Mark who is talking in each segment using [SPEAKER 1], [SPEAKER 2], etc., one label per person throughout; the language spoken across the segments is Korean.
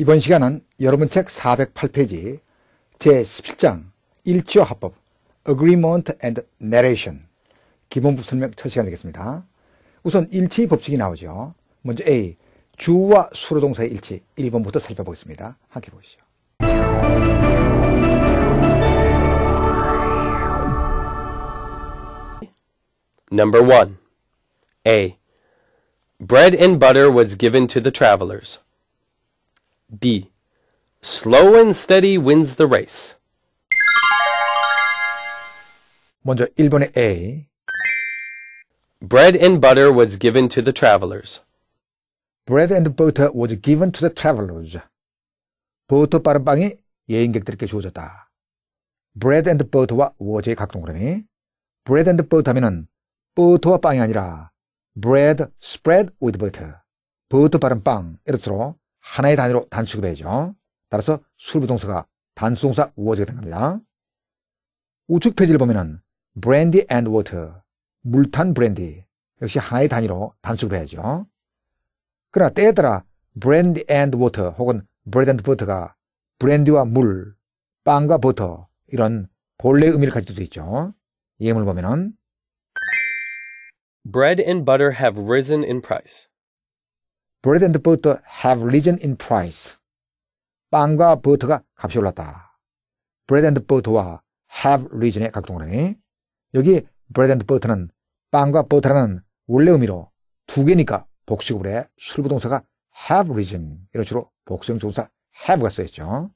[SPEAKER 1] 이번 시간은 여러분 책 408페이지 제17장 일치와 합법 Agreement and Narration 기본법 설명 첫 시간 되겠습니다. 우선 일치 법칙이 나오죠. 먼저 A. 주와 수로 동사의 일치 1번부터 살펴보겠습니다. 함께 보시죠.
[SPEAKER 2] Number 1. A. Bread and butter was given to the travelers. B. Slow and steady wins the race. 먼저 1번의 A. Bread and butter was given to the travelers.
[SPEAKER 1] Bread and butter was given to the travelers. 보터 빠른 빵이 여행객들에게 주어졌다. bread and butter와 was의 각동 그러니 bread and butter 하면은 butter와 빵이 아니라 bread spread with butter. 버터 바른 빵. 이렇도록 하나의 단위로 단축해야죠. 수 따라서 술부동사가 단수동사 우어지게 된 겁니다. 우측 페이지를 보면은 b r a n 워터, 물탄 브랜디 역시 하나의 단위로 단축해야죠. 수 그러나 때에 따라 브랜디 앤 d y a 혹은 브랜드 a d a 가 브랜디와 물, 빵과 버터 이런 본래 의미를 가질 수도 있죠. 예문을 보면은
[SPEAKER 2] bread and butter have risen in price.
[SPEAKER 1] bread and butter have risen in price. 빵과 버터가 값이 올랐다. bread and butter와 have risen의 각동그라미. 여기 bread and butter는 빵과 버터라는 원래 의미로 두 개니까 복식으로 해 출부동사가 have risen. 이런 식으로 복수형 조사 have가 써있죠.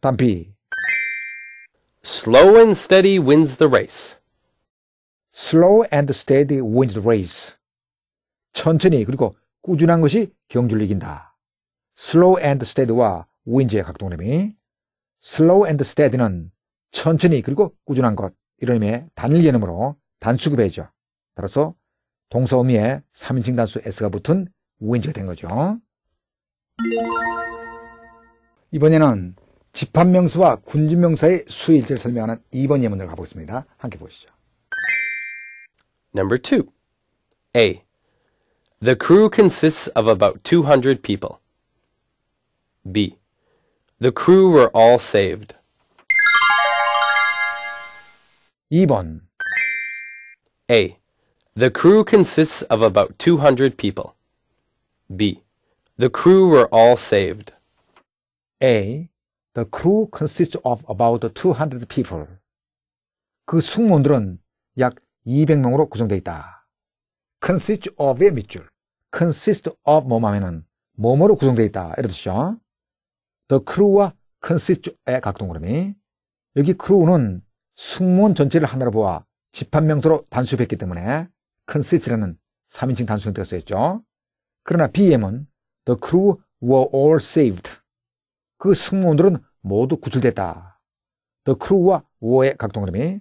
[SPEAKER 1] 다음 B. Slow and steady wins the race. Slow and steady wins the race. 천천히 그리고 꾸준한 것이 경주를 이긴다. 슬로우 w 드스테드 t e a 와 오인지의 각동그이 슬로우 w 드스테드는 천천히 그리고 꾸준한 것 이런 의미의 단일 개념으로 단축배이죠. 따라서 동사 의미에 3인칭 단수 s가 붙은 오인지가 된 거죠. 이번에는 집합명사와 군주명사의 수일를 설명하는 2번 예문을 가보겠습니다. 함께 보시죠.
[SPEAKER 2] Number 2. A. The crew consists of about 200 people. B. The crew were all saved. 2번 A. The crew consists of about 200 people. B. The crew were
[SPEAKER 1] all saved. A. The crew consists of about 200 people. 그 승무원들은 약 200명으로 구성되어 있다. consists of의 밑줄. consist of 몸 하면은 몸으로 구성되어 있다. 이런 뜻이죠. The crew와 consist의 각동그름이 여기 crew는 승무원 전체를 하나로 보아 집합명사로 단수했기 때문에 consist라는 3인칭 단수형태가 쓰였죠. 그러나 BM은 the crew were all saved. 그 승무원들은 모두 구출됐다. the crew와 were의 각동그름이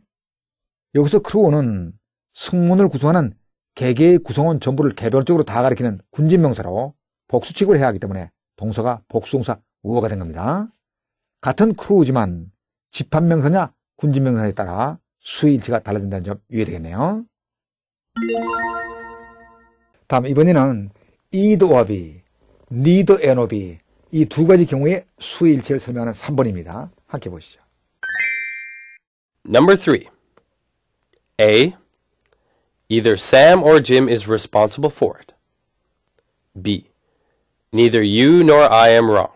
[SPEAKER 1] 여기서 crew는 승무원을 구성하는 개개의 구성원 전부를 개별적으로 다 가리키는 군진명사로 복수 취급을 해야 하기 때문에 동서가 복수동사 우어가 된 겁니다. 같은 크루지만 집합명사냐 군진명사에 따라 수일치가 달라진다는 점 유의되겠네요. 다음 이번에는 이드 어비, 니드 에노비 이 두 가지 경우의 수일치를 설명하는 3번입니다. 함께 보시죠.
[SPEAKER 2] Number 3. A Either Sam or Jim is responsible for it. B. Neither you nor I am wrong.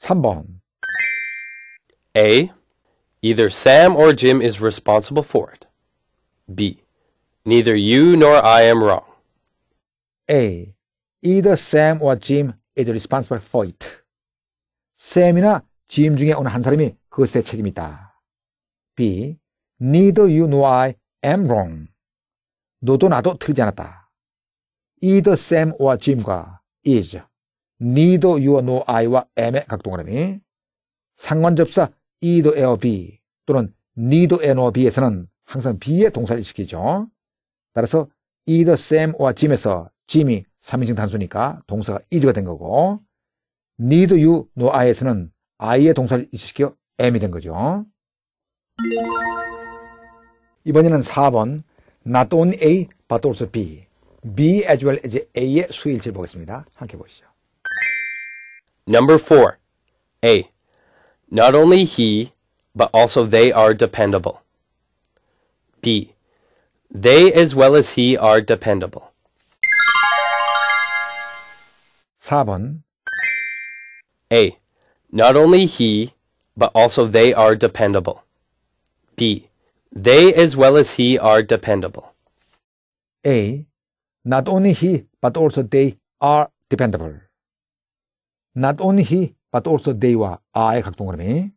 [SPEAKER 2] 3번 A. Either Sam or Jim is responsible for it. B. Neither you nor I am wrong.
[SPEAKER 1] A. Either Sam or Jim is responsible for it. Sam이나 Jim 중에 어느 한 사람이 그것에 책임이다. B. Neither you nor I am wrong. 너도 나도 틀리지 않았다. Either Sam or Jim과 is. Neither you nor I와 am의 각동그램이 상관접사 either or b 또는 neither and or b에서는 항상 b의 동사를 시키죠. 따라서 either Sam or Jim에서 Jim이 3인칭 단수니까 동사가 is가 된 거고 need you nor I에서는 I의 동사를 이식시켜 M이 된 거죠. 이번에는 4번 not on A but also B B as well as A의 수일치를 보겠습니다. 함께 보시죠.
[SPEAKER 2] Number 4. A. Not only he, but also they are dependable. B. They as well as he are dependable. 4번 A. Not only he, but also they are dependable. B. They as well as he are dependable.
[SPEAKER 1] A. Not only he, but also they are dependable. Not only he, but also they와 are의 각동그림미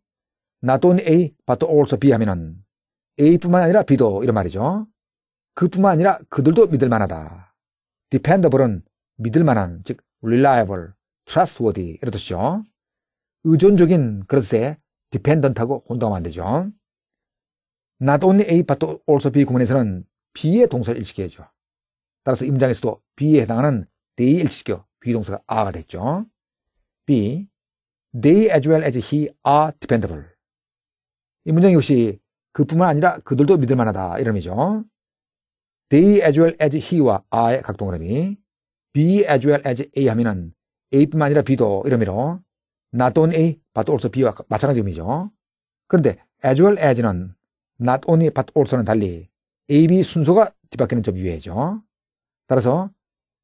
[SPEAKER 1] not only A, but also B 하면은 A뿐만 아니라 B도 이런 말이죠. 그뿐만 아니라 그들도 믿을 만하다. dependable은 믿을 만한, 즉 reliable, trustworthy 이런 뜻이죠. 의존적인 그릇에 dependent하고 혼동하면 안 되죠. not only A but also B 구문에서는 B의 동사를 일치시켜야죠. 따라서 임장에서도 B에 해당하는 they 일치시켜 B 동사가 are가 됐죠. B. They as well as he are dependable. 이 문장 역시 그뿐만 아니라 그들도 믿을 만하다 이런 의미죠. They as well as he와 are의 각동 그음이 B as well as A 하면은 A뿐만 아니라 B도 이런 의미로 not only A but also B와 마찬가지 의미죠. 그런데 as well as는 not only but also는 달리 AB 순서가 뒤바뀌는 점 유의죠. 따라서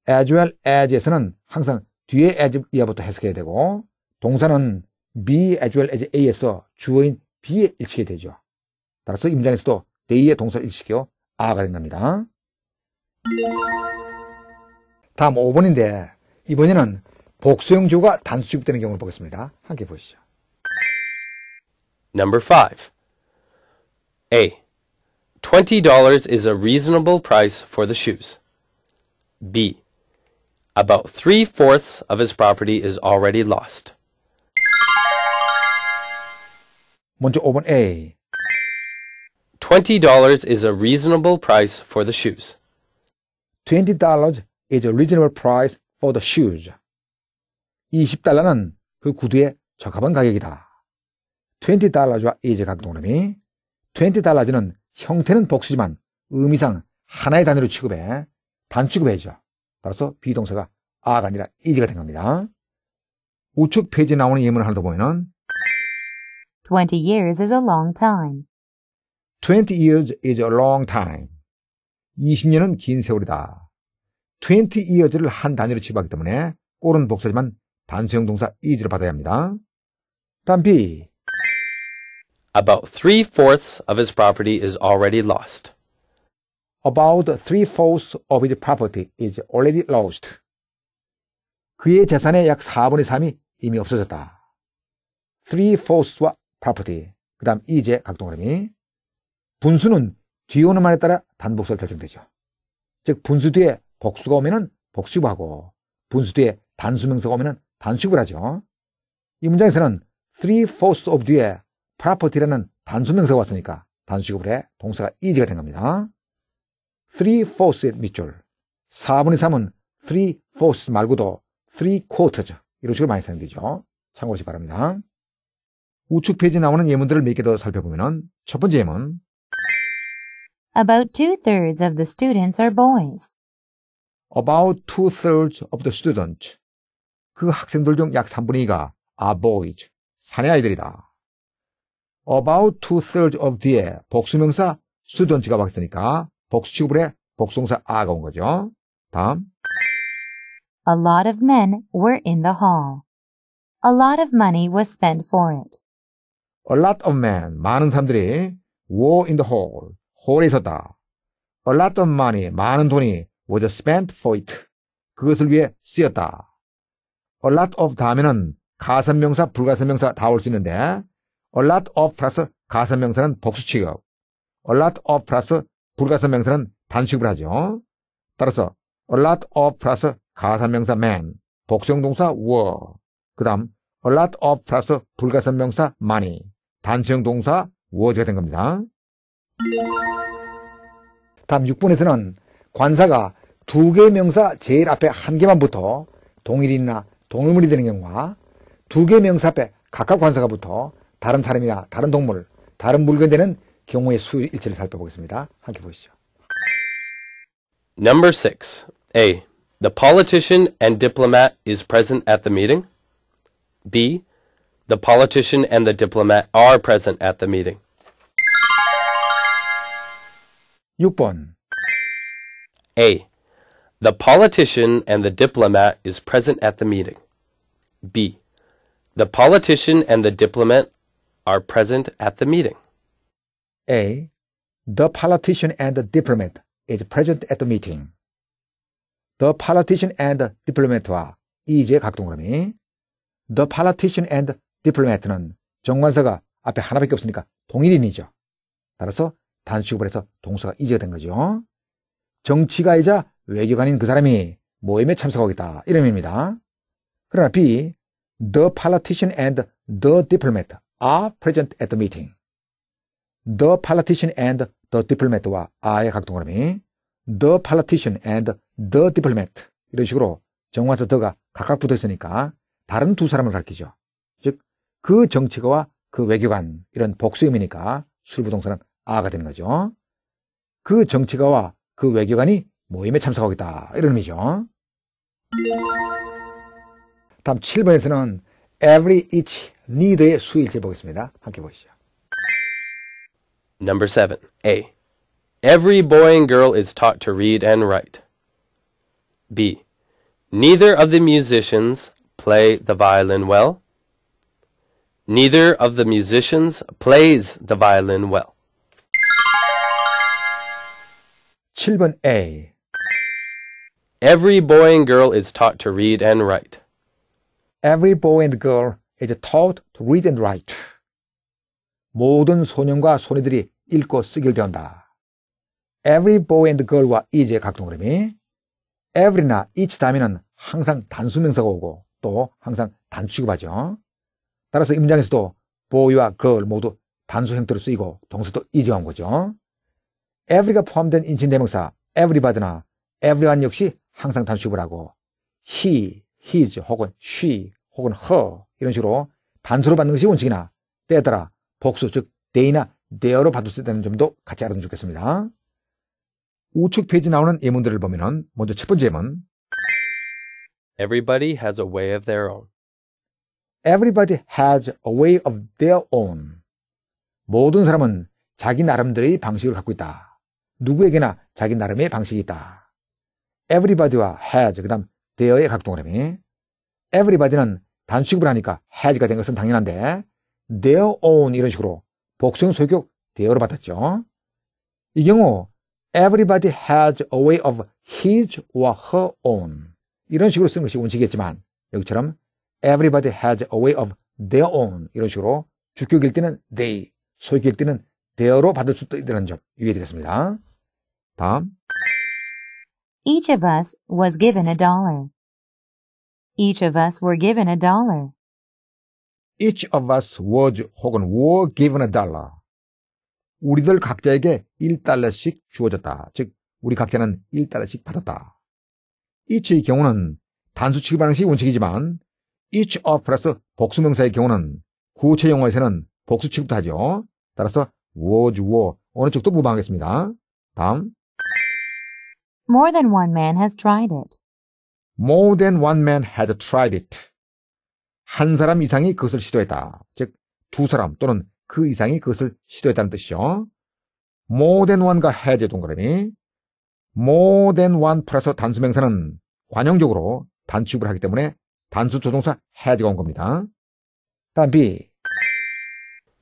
[SPEAKER 1] as well as에서는 항상 뒤에 as 이하부터 해석해야 되고 동사는 be as well as a에서 주어인 b에 일치게 되죠. 따라서 임장에서도 t 네 h e 의 동사를 일치시켜 아가된답니다 다음 5번인데 이번에는 복수형 주어가 단수 취급되는 경우를 보겠습니다. 함께 보시죠.
[SPEAKER 2] Number 5. A. $20 is a reasonable price for the shoes. B. About three-fourths of his property is already lost.
[SPEAKER 1] 1 A.
[SPEAKER 2] $20 is a reasonable price for the shoes.
[SPEAKER 1] $20 is a reasonable price for the shoes. 20달러는 구두에 구두의 적합한 가격이다. $20와 is 각 20달러즈는 형태는 복수지만 의미상 하나의 단위로 취급해 단취급해야죠. 따라서 비동사가 아가 아니라 이지가 된 겁니다. 우측 페이지에 나오는 예문을 하나 더 보면은
[SPEAKER 3] 20 years is a long time.
[SPEAKER 1] 20 years is a long time. 20년은 긴 세월이다. 20 years를 한 단위로 취급하기 때문에 꼴은 복사지만 단수형 동사 is를 받아야 합니다. 단비
[SPEAKER 2] About three fourths of his property is already lost.
[SPEAKER 1] About three fourths of his property is already lost. 그의 재산의 약 4분의 3이 이미 없어졌다. three fourths와 property. 그 다음 이제 각 동그라미. 분수는 뒤오는 말에 따라 단복수가 결정되죠. 즉 분수 뒤에 복수가 오면은 복수하고 분수 뒤에 단수명사가 오면은 단수를 하죠. 이 문장에서는 three fourths of 뒤에 property라는 단수명사가 왔으니까 단수식으로 해 동사가 이지가 된 겁니다. 3-fourth의 밑줄 4분의 3은 3-fourths 말고도 3-quarters 이런 식으로 많이 사용되죠. 참고하시기 바랍니다. 우측 페이지 나오는 예문들을 몇 개 더 살펴보면 첫 번째 예문
[SPEAKER 3] About two-thirds of the students are boys.
[SPEAKER 1] About two-thirds of the students 그 학생들 중 약 3분의 2가 are boys 사내 아이들이다. about two-thirds of 뒤에 복수명사 student가 왔으니까 복수 취급을해 복수동사 아가 온 거죠. 다음.
[SPEAKER 3] A lot of men were in the hall. A lot of money was spent for it.
[SPEAKER 1] A lot of men, 많은 사람들이 were in the hall, 홀에 있었다. A lot of money, 많은 돈이 was spent for it. 그것을 위해 쓰였다. A lot of 다음에는 가산명사, 불가산명사 다 올 수 있는데 a lot of 플러스 가사 명사는 복수 취급하고 a lot of 플러스 불가사 명사는 단축을 하죠. 따라서 a lot of 플러스 가사 명사 man 복수형 동사 were 그 다음 a lot of 플러스 불가사 명사 money 단수형 동사 was가 된 겁니다. 다음 6번에서는 관사가 두 개의 명사 제일 앞에 한 개만 붙어 동일이나 동물이 되는 경우와 두 개의 명사 앞에 각각 관사가 붙어 다른 사람이나 다른 동물, 다른 물건되는 경우의 수 일치를 살펴보겠습니다. 함께 보시죠.
[SPEAKER 2] Number 6. A. The politician and diplomat is present at the meeting. B. The politician and the diplomat are present at the meeting. 6번 A. The politician and the diplomat is present at the meeting. B. The politician and the diplomat are present at the meeting.
[SPEAKER 1] A. The politician and the diplomat is present at the meeting. The politician and diplomat와 이제 각동그라미. The politician and diplomat는 정관사가 앞에 하나밖에 없으니까 동일인이죠. 따라서 단수구발에서 동사가 이제가 된 거죠. 정치가이자 외교관인 그 사람이 모임에 참석하겠다. 이름입니다. 그러나 B, the politician and the diplomat are present at the meeting. The politician and the diplomat와 are의 각동그라미 the politician and the diplomat 이런 식으로 정관사 더가 각각 붙어 있으니까 다른 두 사람을 가리키죠. 즉 그 정치가와 그 외교관 이런 복수임이니까 술부동사는 아가 되는 거죠. 그 정치가와 그 외교관이 모임에 참석하고있다 이런 의미죠. 다음 7번에서는 every each need의 수일치 보겠습니다. 함께 보시죠.
[SPEAKER 2] Number 7. A. Every boy and girl is taught to read and write. B. Neither of the musicians play the violin well. Neither of the musicians plays the violin well.
[SPEAKER 1] 7번 A.
[SPEAKER 2] Every boy and girl is taught to read and write.
[SPEAKER 1] Every boy and girl is taught to read and write. 모든 소년과 소녀들이 읽고 쓰길 배운다. Every boy and girl과 is의 각동 그림이 every나 each 다음에는 항상 단수명사가 오고 또 항상 단수급하죠. 따라서 이 문장에서도 boy와 girl 모두 단수 형태로 쓰이고 동사도 is가 온 거죠. every가 포함된 인칭 대명사 everybody나 everyone 역시 항상 단수급을 하고 he, his 혹은 she 혹은 her 이런 식으로 단수로 받는 것이 원칙이나 때에 따라 복수 즉 they나 they로 받을 수 있다는 점도 같이 알아두면 좋겠습니다. 우측 페이지 나오는 예문들을 보면 먼저 첫 번째 예문
[SPEAKER 2] Everybody has a way of their own.
[SPEAKER 1] Everybody has a way of their own. 모든 사람은 자기 나름대로의 방식을 갖고 있다. 누구에게나 자기 나름의 방식이 있다. Everybody와 has, 그 다음 there의 각동그라미 everybody는 단축을 하니까 has가 된 것은 당연한데 their own 이런 식으로 복수형 소유격 there로 받았죠. 이 경우 everybody has a way of his or her own 이런 식으로 쓰는 것이 원칙이겠지만 여기처럼 everybody has a way of their own 이런 식으로 주격일 때는 they, 소유격일 때는 their로 받을 수 있다는 점 유의해 드리겠습니다. 다음
[SPEAKER 3] Each of us was given a dollar. Each of us were given a dollar.
[SPEAKER 1] Each of us was 혹은 were given a dollar. 우리들 각자에게 1달러씩 주어졌다. 즉, 우리 각자는 1달러씩 받았다. each의 경우는 단수 취급 방식이 원칙이지만 each of 플러스 복수명사의 경우는 구체 용어에서는 복수 취급도 하죠. 따라서 was, were 어느 쪽도 무방하겠습니다. 다음
[SPEAKER 3] More than one man has tried it.
[SPEAKER 1] More than one man had tried it. 한 사람 이상이 그것을 시도했다. 즉, 두 사람 또는 그 이상이 그것을 시도했다는 뜻이요. more than one과 해제 동그라미. more than one 플러스 단수명사는 관용적으로 단축을 하기 때문에 단수 조동사 해제가 온 겁니다. 다음 B.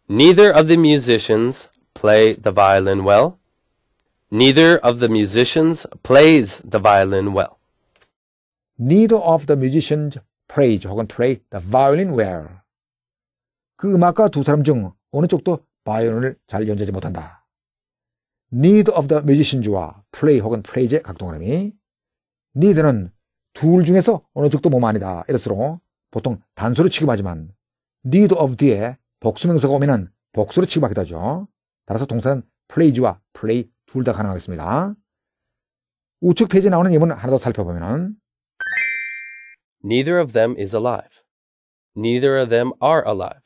[SPEAKER 2] Neither of the musicians play the violin well. Neither of the musicians plays the violin well.
[SPEAKER 1] Neither of the musicians plays 혹은 play the violin well. 그 음악가 두 사람 중 어느 쪽도 바이올린을 잘 연주하지 못한다. Need of the musicians와 play 혹은 plays의 각동그라미 need는 둘 중에서 어느 쪽도 몸 아니다. 이럴수록 보통 단수로 취급하지만 need of 뒤에 복수명사가 오면은 복수로 취급하기도 하죠. 따라서 동사는 plays와 play 둘다 가능하겠습니다. 우측 페이지에 나오는 예문 하나 더 살펴보면
[SPEAKER 2] Neither of them is alive. Neither of them are alive.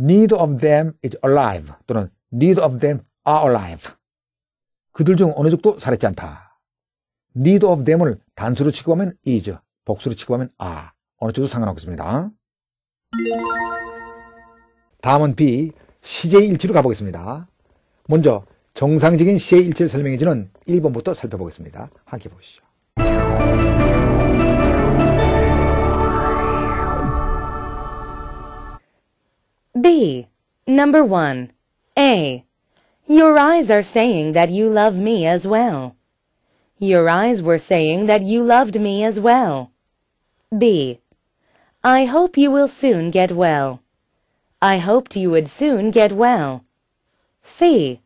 [SPEAKER 1] Neither of them is alive 또는 Neither of them are alive. 그들 중 어느 쪽도 살았지 않다. Neither of them을 단수로 취급하면 is, 복수로 취급하면 are. 어느 쪽도 상관없겠습니다. 다음은 B, 시제일치로 가보겠습니다. 먼저 정상적인 시의 일치를 설명해주는 1번부터 살펴보겠습니다. 함께 보시죠.
[SPEAKER 4] B. Number 1. A. Your eyes are saying that you love me as well. Your eyes were saying that you loved me as well. B. I hope you will soon get well. I hoped you would soon get well. C.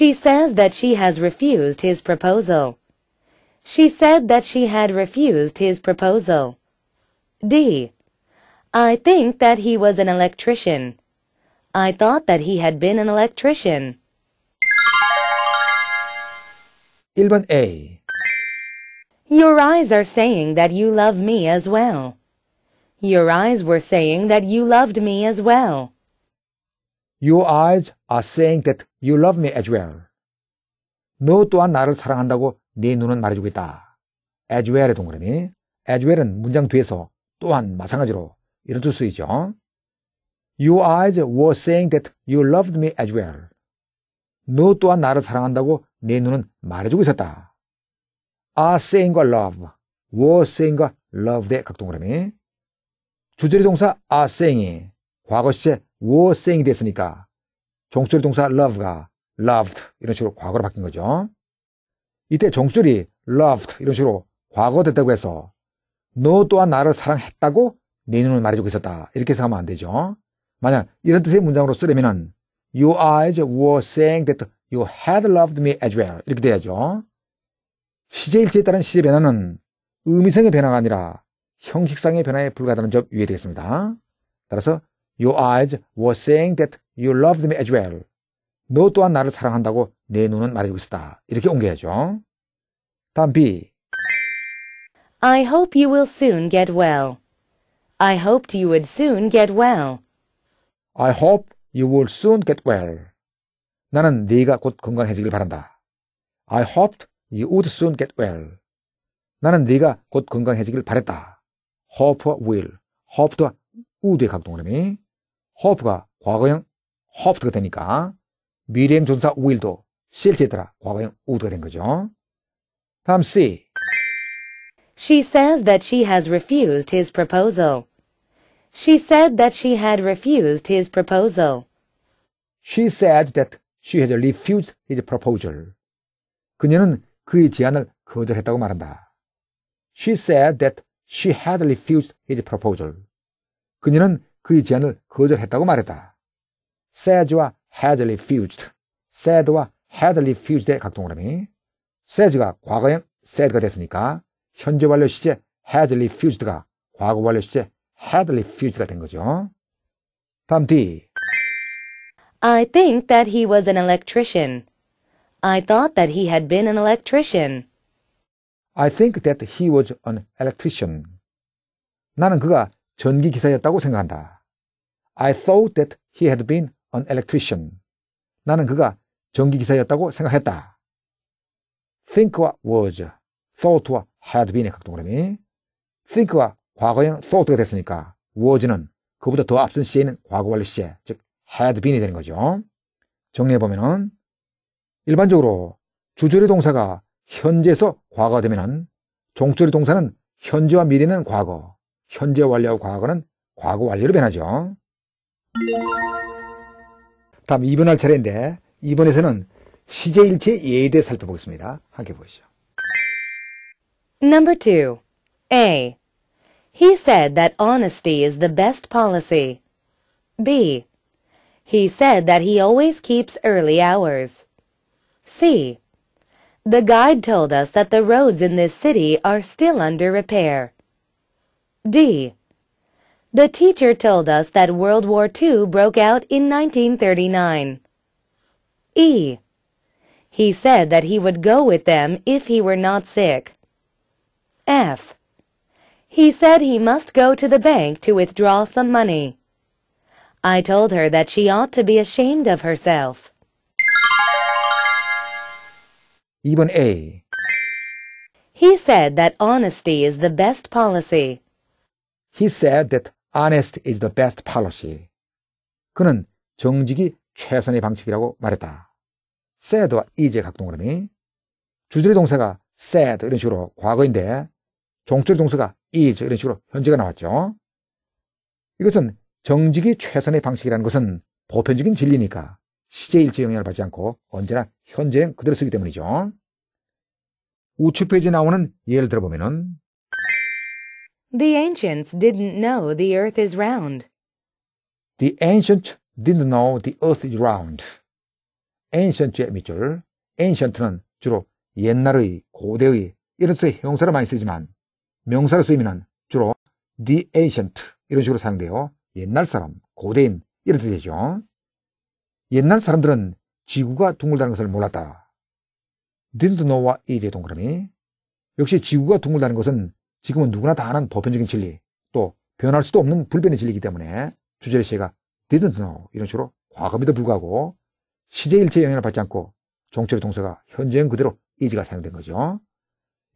[SPEAKER 4] She says that she has refused his proposal. She said that she had refused his proposal. D. I think that he was an electrician. I thought that he had been an electrician. 1번 A. Your eyes are saying that you love me as well. Your eyes were saying that you loved me as well.
[SPEAKER 1] Your eyes are saying that you love me as well. 너 또한 나를 사랑한다고 네 눈은 말해주고 있다. as well의 동그라미. as well은 문장 뒤에서 또한 마찬가지로 이런 뜻이죠 Your eyes were saying that you loved me as well. 너 또한 나를 사랑한다고 내 눈은 말해주고 있었다. are saying과 love, were saying과 loved의 각동그라미. 주제리 동사 are saying이 과거 시제 워생이 됐으니까 종수절 동사 love가 loved 이런 식으로 과거로 바뀐 거죠. 이때 종수절이 loved 이런 식으로 과거 됐다고 해서 너 또한 나를 사랑했다고 내 눈을 말해주고 있었다. 이렇게 생각하면 안 되죠. 만약 이런 뜻의 문장으로 쓰려면은 your eyes were saying that you had loved me as well. 이렇게 돼야죠. 시제일치에 따른 시제 변화는 의미성의 변화가 아니라 형식상의 변화에 불과하다는 점 유의되겠습니다. 따라서 Your eyes were saying that you loved me as well. 너 또한 나를 사랑한다고 내 눈은 말해주고 있었다. 이렇게 옮겨야죠. 다음 B.
[SPEAKER 4] I hope you will soon get well. I hoped you would soon get well.
[SPEAKER 1] I hope you will soon get well. 나는 네가 곧 건강해지길 바란다. I hoped you would soon get well. 나는 네가 곧 건강해지길 바랬다. hope will, hoped would의 각동그림이 hope가 과거형 hoped가 되니까 미래형 존사 will도 실제더라 과거형 would가 된 거죠. 다음 C.
[SPEAKER 4] She says that she has refused his proposal. She said that she had refused his proposal.
[SPEAKER 1] She said that she had refused his proposal. 그녀는 그의 제안을 거절했다고 말한다. She said that she had refused his proposal. 그녀는 그의 제안을 거절했다고 말했다. 세즈와 헤들리 퓨즈드, 세드와 헤들리 퓨즈드의 각동 오름이 세즈가 과거형 세드가 됐으니까 현재 완료 시제 헤들리 퓨즈드가 과거 완료 시제 헤들리 퓨즈드가 된 거죠. 다음 D.
[SPEAKER 4] I think that he was an electrician. I thought that he had been an electrician.
[SPEAKER 1] I think that he was an electrician. 나는 그가 전기기사였다고 생각한다. I thought that he had been an electrician. 나는 그가 전기기사였다고 생각했다. think와 was, thought와 had been의 각동그라미. think와 과거형 thought가 됐으니까 was는 그보다 더 앞선 시에는 과거 완료 시에즉 had been이 되는 거죠. 정리해보면은 일반적으로 주조리 동사가 현재에서 과거가 되면은 종조리 동사는 현재와 미래는 과거, 현재 완료와 과거는 과거 완료로 변하죠. 다음 2번 할 차례인데 2번에서는 시제일체 예에 대해 살펴보겠습니다. 함께 보시죠.
[SPEAKER 4] Number 2. A. He said that honesty is the best policy. B. He said that he always keeps early hours. C. The guide told us that the roads in this city are still under repair. D. The teacher told us that World War II broke out in 1939. E. He said that he would go with them if he were not sick. F. He said he must go to the bank to withdraw some money. I told her that she ought to be ashamed of herself.
[SPEAKER 1] 2번 A.
[SPEAKER 4] He said that honesty is the best policy.
[SPEAKER 1] He said that honest is the best policy. 그는 정직이 최선의 방책이라고 말했다. sad와 is의 각동그림이 주절의 동사가 sad 이런 식으로 과거인데 종절의 동사가 is 이런 식으로 현재가 나왔죠. 이것은 정직이 최선의 방식이라는 것은 보편적인 진리니까 시제일체 영향을 받지 않고 언제나 현재형 그대로 쓰기 때문이죠. 우측 페이지에 나오는 예를 들어보면은
[SPEAKER 4] The ancients didn't know the earth is round.
[SPEAKER 1] The ancient didn't know the earth is round. ancient의 밑줄, ancient는 주로 옛날의, 고대의 이런 뜻의 형사로 많이 쓰지만 명사로 쓰이면 주로 the ancient 이런 식으로 사용되어 옛날 사람, 고대인 이런 뜻이죠. 옛날 사람들은 지구가 둥글다는 것을 몰랐다. didn't know와 이제 동그라미. 역시 지구가 둥글다는 것은 지금은 누구나 다 아는 보편적인 진리, 또 변할 수도 없는 불변의 진리이기 때문에 주제를 제가 didn't know 이런 식으로 과거에도 불구하고 시제일체의 영향을 받지 않고 종철의 동사가 현재형 그대로 이지가 사용된 거죠.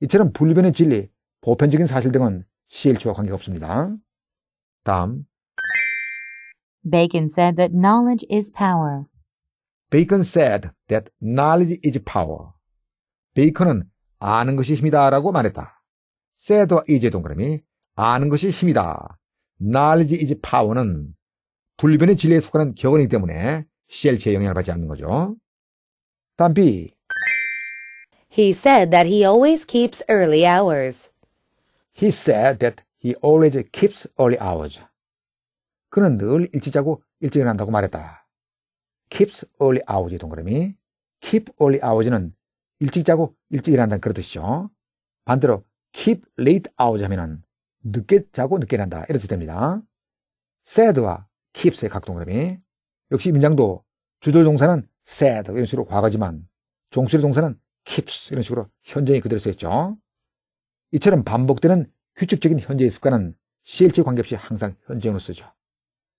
[SPEAKER 1] 이처럼 불변의 진리, 보편적인 사실 등은 시일체와 관계가 없습니다. 다음
[SPEAKER 3] Bacon said that knowledge is power.
[SPEAKER 1] Bacon said that knowledge is power. 베이컨은 아는 것이 힘이다라고 말했다. 세더 이제 동그라미 아는 것이 힘이다. knowledge is power는 불변의 진리에 속하는 격언이기 때문에 CLC의 영향을 받지 않는 거죠. 다음 B.
[SPEAKER 4] He said that he always keeps early hours.
[SPEAKER 1] He said that he always keeps early hours. 그는 늘 일찍 자고 일찍 일어난다고 말했다. keeps early hours 동그라미 keep early hours는 일찍 자고 일찍 일어난다는 그런 뜻이죠. 반대로 keep late out 하면은 늦게 자고 늦게 난다 이렇게 됩니다. sad와 keeps의 각동 그림이 역시 문장도 주절 동사는 sad 이런 식으로 과거지만 종수리 동사는 keeps 이런 식으로 현재이 그대로 쓰였죠. 이처럼 반복되는 규칙적인 현재의 습관은 실제 관계없이 항상 현재형으로 쓰죠.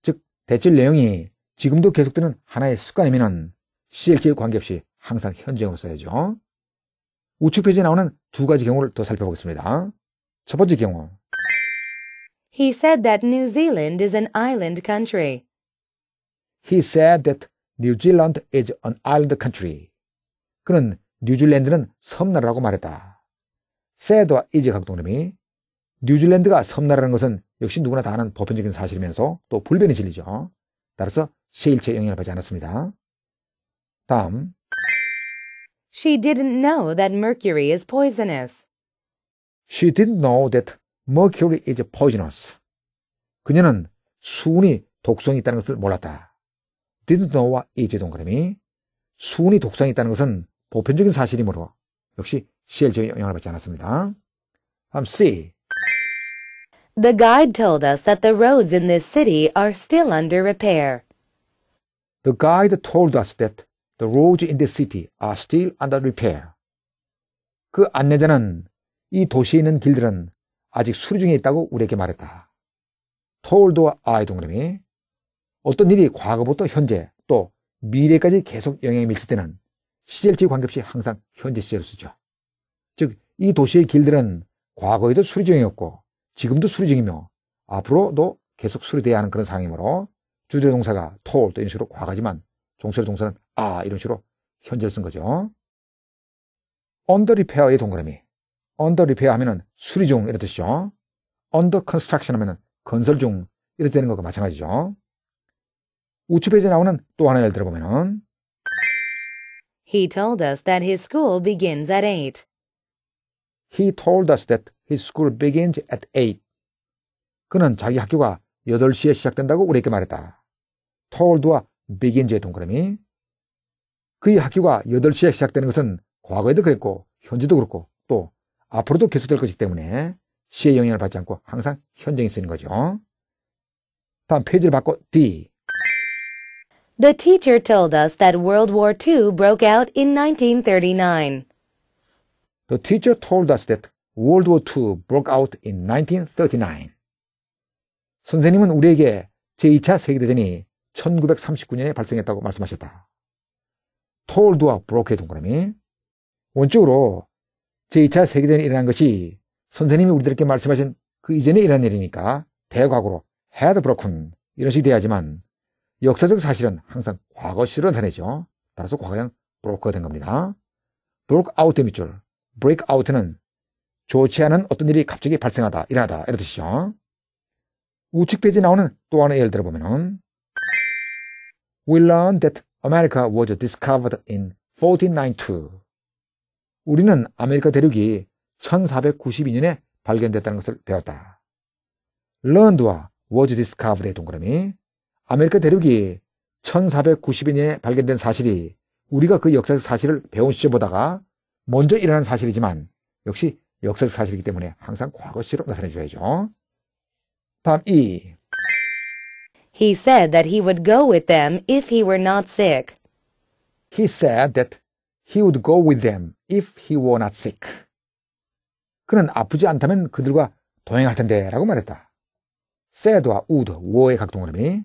[SPEAKER 1] 즉 대체 내용이 지금도 계속되는 하나의 습관이면 실질 관계없이 항상 현재형으로 써야죠. 우측 페이지에 나오는 두 가지 경우를 더 살펴보겠습니다. 첫 번째 경우.
[SPEAKER 4] He said that New Zealand is an island country.
[SPEAKER 1] He said that New Zealand is an island country. 그는 뉴질랜드는 섬나라라고 말했다. said와 is 각동님이 뉴질랜드가 섬나라는 것은 역시 누구나 다 아는 보편적인 사실이면서 또 불변의 진리죠. 따라서 세일체 영향을 받지 않았습니다. 다음
[SPEAKER 4] She didn't know that mercury is poisonous.
[SPEAKER 1] She didn't know that mercury is poisonous. 그녀는 수은이 독성이 있다는 것을 몰랐다. didn't know와 is 동그라미. 수은이 독성이 있다는 것은 보편적인 사실이므로 역시 CLG의 영향을 받지 않았습니다. 다음 C.
[SPEAKER 4] The guide told us that the roads in this city are still under repair.
[SPEAKER 1] The guide told us that The roads in the city are still under repair. 그 안내자는 이 도시에 있는 길들은 아직 수리 중에 있다고 우리에게 말했다. 토울도와 아이 동그라미 어떤 일이 과거부터 현재 또 미래까지 계속 영향이 미칠 때는 시절치 관계없이 항상 현재 시제로 쓰죠. 즉, 이 도시의 길들은 과거에도 수리 중이었고 지금도 수리 중이며 앞으로도 계속 수리돼야 하는 그런 상황이므로 주제 동사가 told 이런 식으로 과거지만 종소리 동사는 아 이런 식으로 현재를 쓴 거죠. 언더 리페어의 동그라미. 언더 리페어 하면은 수리 중 이런 뜻이죠. 언더 컨스트럭션 하면은 건설 중 이렇게 되는 것과 마찬가지죠. 우측 페이지에 나오는 또 하나 예를 들어보면은
[SPEAKER 4] He told us that his school begins at 8.
[SPEAKER 1] He told us that his school begins at 8. 그는 자기 학교가 8시에 시작된다고 우리에게 말했다. told와 백인주의 동그라미. 그의 학교가 8시에 시작되는 것은 과거에도 그랬고 현재도 그렇고 또 앞으로도 계속될 것이기 때문에 시의 영향을 받지 않고 항상 현장에 쓰는 거죠. 다음 페이지를 바꿔 D.
[SPEAKER 4] The teacher told us that World War II broke out in 1939.
[SPEAKER 1] The teacher told us that World War II broke out in 1939. 선생님은 우리에게 제2차 세계대전이 1939년에 발생했다고 말씀하셨다. 톨드와 브로크의 동그라미. 원칙으로 제2차 세계대전이 일어난 것이 선생님이 우리들에게 말씀하신 그 이전에 일어난 일이니까 대과으로헤 a d b r o 이런 식이 돼야지만 역사적 사실은 항상 과거 시로 나타죠 따라서 과거형 브로커가 된 겁니다. 브로크 아 e o 의 밑줄, 브레이크 아 o u 는 좋지 않은 어떤 일이 갑자기 발생하다, 일어나다 이런 뜻이죠. 우측 페이지 에 나오는 또 하나의 예를 들어보면은 we learn that America was discovered in 1492. 우리는 아메리카 대륙이 1492년에 발견됐다는 것을 배웠다. learned와 was discovered의 동그라미. 아메리카 대륙이 1492년에 발견된 사실이 우리가 그 역사적 사실을 배운 시절보다가 먼저 일어난 사실이지만 역시 역사적 사실이기 때문에 항상 과거시로 나타내줘야죠. 다음 이 e. He said that he would go
[SPEAKER 4] with them if he were not sick.
[SPEAKER 1] He said that he would go with them if he were not sick. 그는 아프지 않다면 그들과 동행할 텐데 라고 말했다. said와 would, were의 각동 흐름이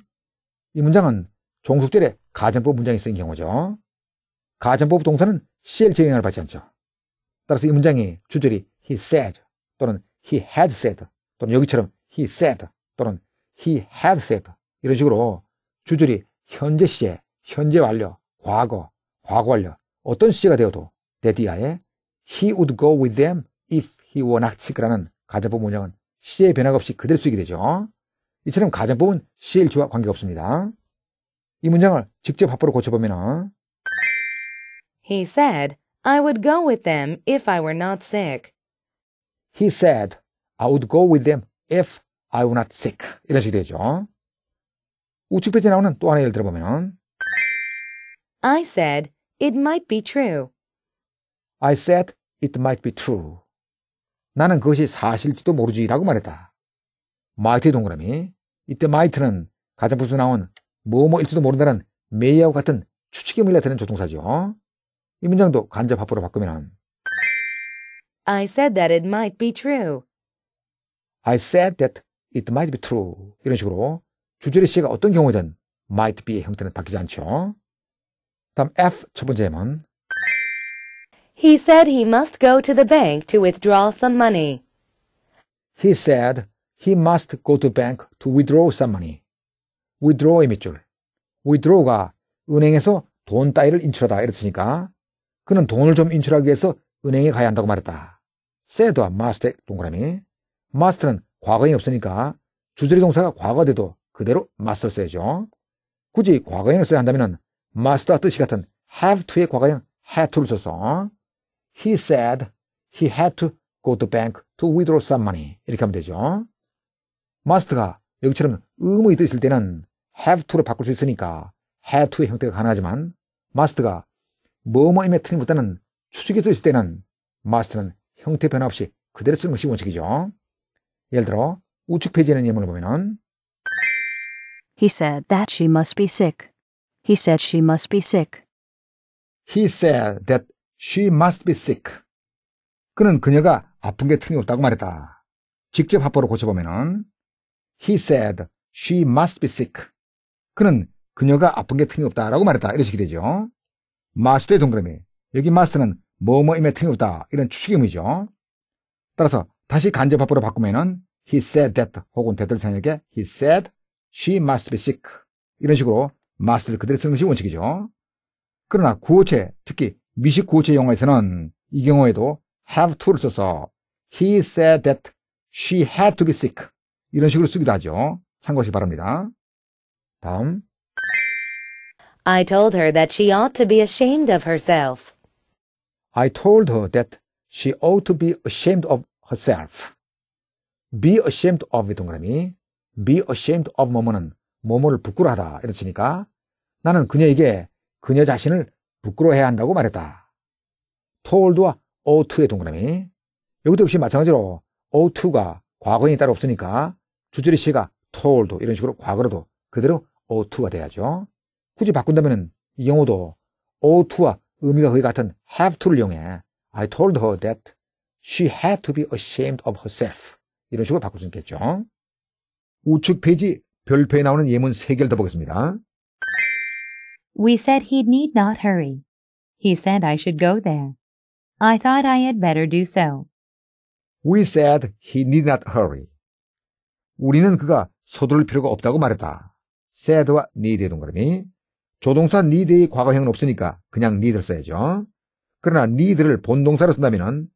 [SPEAKER 1] 이 문장은 종속절의 가정법 문장이 쓰인 경우죠. 가정법 동사는 cl 제형을 받지 않죠. 따라서 이 문장이 주절이 he said 또는 he had said 또는 여기처럼 he said 또는 he had said 이런 식으로 주절이 현재 시제, 현재 완료, 과거, 과거 완료 어떤 시제가 되어도 데디아에 he would go with them if he were not s i c k 라는 가정법 문장은 시제의 변화가 없이 그대로 쓰이게 되죠. 이처럼 가정법은 시의 일치와 관계없습니다. 이 문장을 직접 합법로 고쳐보면
[SPEAKER 4] He said, I would go with them if I were not sick.
[SPEAKER 1] He said, I would go with them if I were not sick. 이런 식이 되죠. 우측 페이지 나오는 또 하나 예를 들어보면
[SPEAKER 4] I said it might be true.
[SPEAKER 1] I said it might be true. 나는 그것이 사실지도 모르지라고 말했다. m i g h t 동그라미. 이때 might는 가장부수 나온 뭐뭐일지도 모른다는 메이하고 같은 추측에 밀려되는 조종사죠. 이 문장도 간접합보로 바꾸면
[SPEAKER 4] I said that it might be true.
[SPEAKER 1] I said that it might be true. 이런 식으로 주절의 시가 어떤 경우든 might be의 형태는 바뀌지 않죠. 다음 F 첫 번째 예문.
[SPEAKER 4] He said he must go to the bank to withdraw some money.
[SPEAKER 1] He said he must go to bank to withdraw some money. withdraw의 밑줄. withdraw가 은행에서 돈 따위를 인출하다 이랬으니까 그는 돈을 좀 인출하기 위해서 은행에 가야 한다고 말했다. said와 must의 동그라미. must는 과거형이 없으니까 주절의 동사가 과거돼도 그대로 must 써야죠. 굳이 과거형을 써야 한다면 must와 뜻이 같은 have to의 과거형 had to를 써서 he said he had to go to bank to withdraw some money 이렇게 하면 되죠. must가 여기처럼 의무의 뜻일 때는 have to로 바꿀 수 있으니까 had to의 형태가 가능하지만 must가 뭐뭐임에 틀림보다는 추측이 쓰일 때는 must는 형태 변화 없이 그대로 쓰는 것이 원칙이죠. 예를 들어 우측 페이지에 있는 예문을 보면은 He said that she must be sick. He said she must be sick. He said that she must be sick. 그는 그녀가 아픈 게 틀림없다고 말했다. 직접 합보로 고쳐보면은 He said she must be sick. 그는 그녀가 아픈 게 틀림없다라고 말했다. 이런 식이 되죠. must의 동그라미. 여기 must는 뭐뭐임에 틀림없다. 이런 추측임이죠. 따라서 다시 간접 합보로 바꾸면은 He said that 혹은 대들 생략에 He said she must be sick. 이런 식으로 must를 그대로 쓰는 것이 원칙이죠. 그러나 구호체, 특히 미식 구호체 영어에서는 이 경우에도 have to를 써서 he said that she had to be sick. 이런 식으로 쓰기도 하죠. 참고하시 기 바랍니다. 다음.
[SPEAKER 4] I told her that she ought to be ashamed of herself.
[SPEAKER 1] I told her that she ought to be ashamed of herself. be ashamed of 동그라미 be ashamed of 뭐뭐는 모모를 부끄러하다 워 이렇 치니까 나는 그녀에게 그녀 자신을 부끄러워해야 한다고 말했다. told와 o u g h t 의 동그라미 여기도 역시 마찬가지로 o u g h t 가 과거형이 따로 없으니까 주절이 씨가 told 이런 식으로 과거로도 그대로 o u g h t 가 돼야죠. 굳이 바꾼다면 이경우도 o u g h t 와 의미가 거의 같은 have to를 이용해 I told her that she had to be ashamed of herself 이런 식으로 바꿀 수 있겠죠. 우측 페이지 별표에 나오는 예문 3개를 더 보겠습니다.
[SPEAKER 3] We said he need not hurry. He said I should go there. I thought I had better do so.
[SPEAKER 1] We said he need not hurry. 우리는 그가 서두를 필요가 없다고 말했다. said와 need의 동그라미. 조동사 need의 과거형은 없으니까 그냥 need를 써야죠. 그러나 need를 본동사로 쓴다면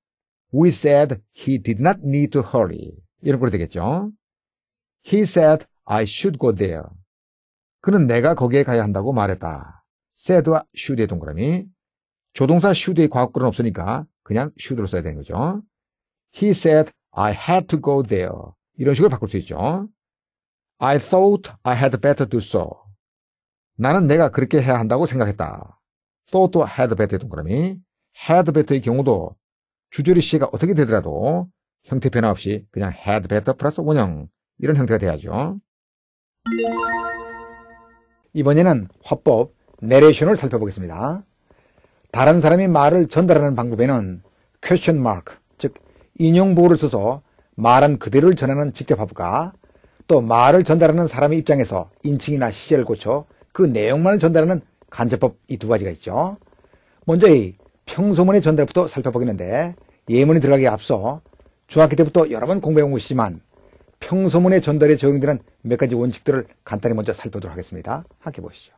[SPEAKER 1] we said he did not need to hurry. 이런 꼴이 되겠죠. He said I should go there. 그는 내가 거기에 가야 한다고 말했다. said와 should의 동그라미. 조동사 should의 과거는 없으니까 그냥 should로 써야 되는 거죠. He said I had to go there. 이런 식으로 바꿀 수 있죠. I thought I had better do so. 나는 내가 그렇게 해야 한다고 생각했다. thought had better의 동그라미. had better의 경우도 주조리 씨가 어떻게 되더라도 형태 변화 없이 그냥 had better 플러스 원형 이런 형태가 돼야죠. 이번에는 화법 내레이션을 살펴보겠습니다. 다른 사람이 말을 전달하는 방법에는 question mark, 즉인용부호를 써서 말한 그대로를 전하는 직접 화법과 또 말을 전달하는 사람의 입장에서 인칭이나 시제를 고쳐 그 내용만을 전달하는 간접법 이 두 가지가 있죠. 먼저 이 평소문의 전달부터 살펴보겠는데 예문이 들어가기 에 앞서 중학교 때부터 여러 번 공부해 온 것이지만 평소문의 전달에 적용되는 몇 가지 원칙들을 간단히 먼저 살펴보도록 하겠습니다. 함께 보시죠.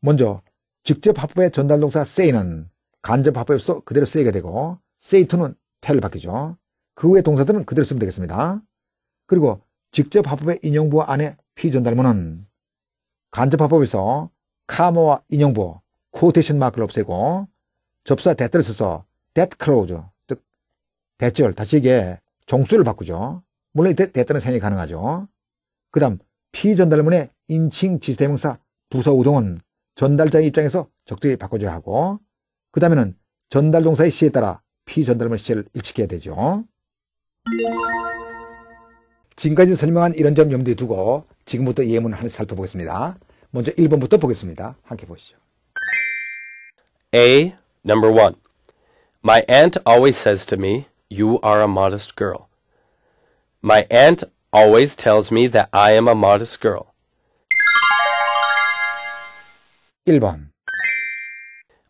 [SPEAKER 1] 먼저 직접 합법의 전달동사 say는 간접 합법에서 그대로 say가 되고 say to는 t 를 바뀌죠. 그 후에 동사들은 그대로 쓰면 되겠습니다. 그리고 직접 합법의 인용부 안에 피전달문은 간접 합법에서 카모와 인용부, 코테이션 마크를 없애고 접사와 대를 써서 debt c l 즉 대절, 다시 이게 종수를 바꾸죠. 물론 대, 대는 생이 가능하죠. 그 다음 피전달문의 인칭 지시대명사 부서 우동은 전달자의 입장에서 적절히 바꿔줘야 하고 그 다음에는 전달동사의 시에 따라 피전달문 시를 일치해야 되죠. 지금까지 설명한 이런 점 염두에 두고 지금부터 예문 을 하나씩 살펴보겠습니다. 먼저 1번부터 보겠습니다. 함께 보시죠.
[SPEAKER 2] A Number one, my aunt always says to me, You are a modest girl. My aunt always tells me that I am a modest girl. 1번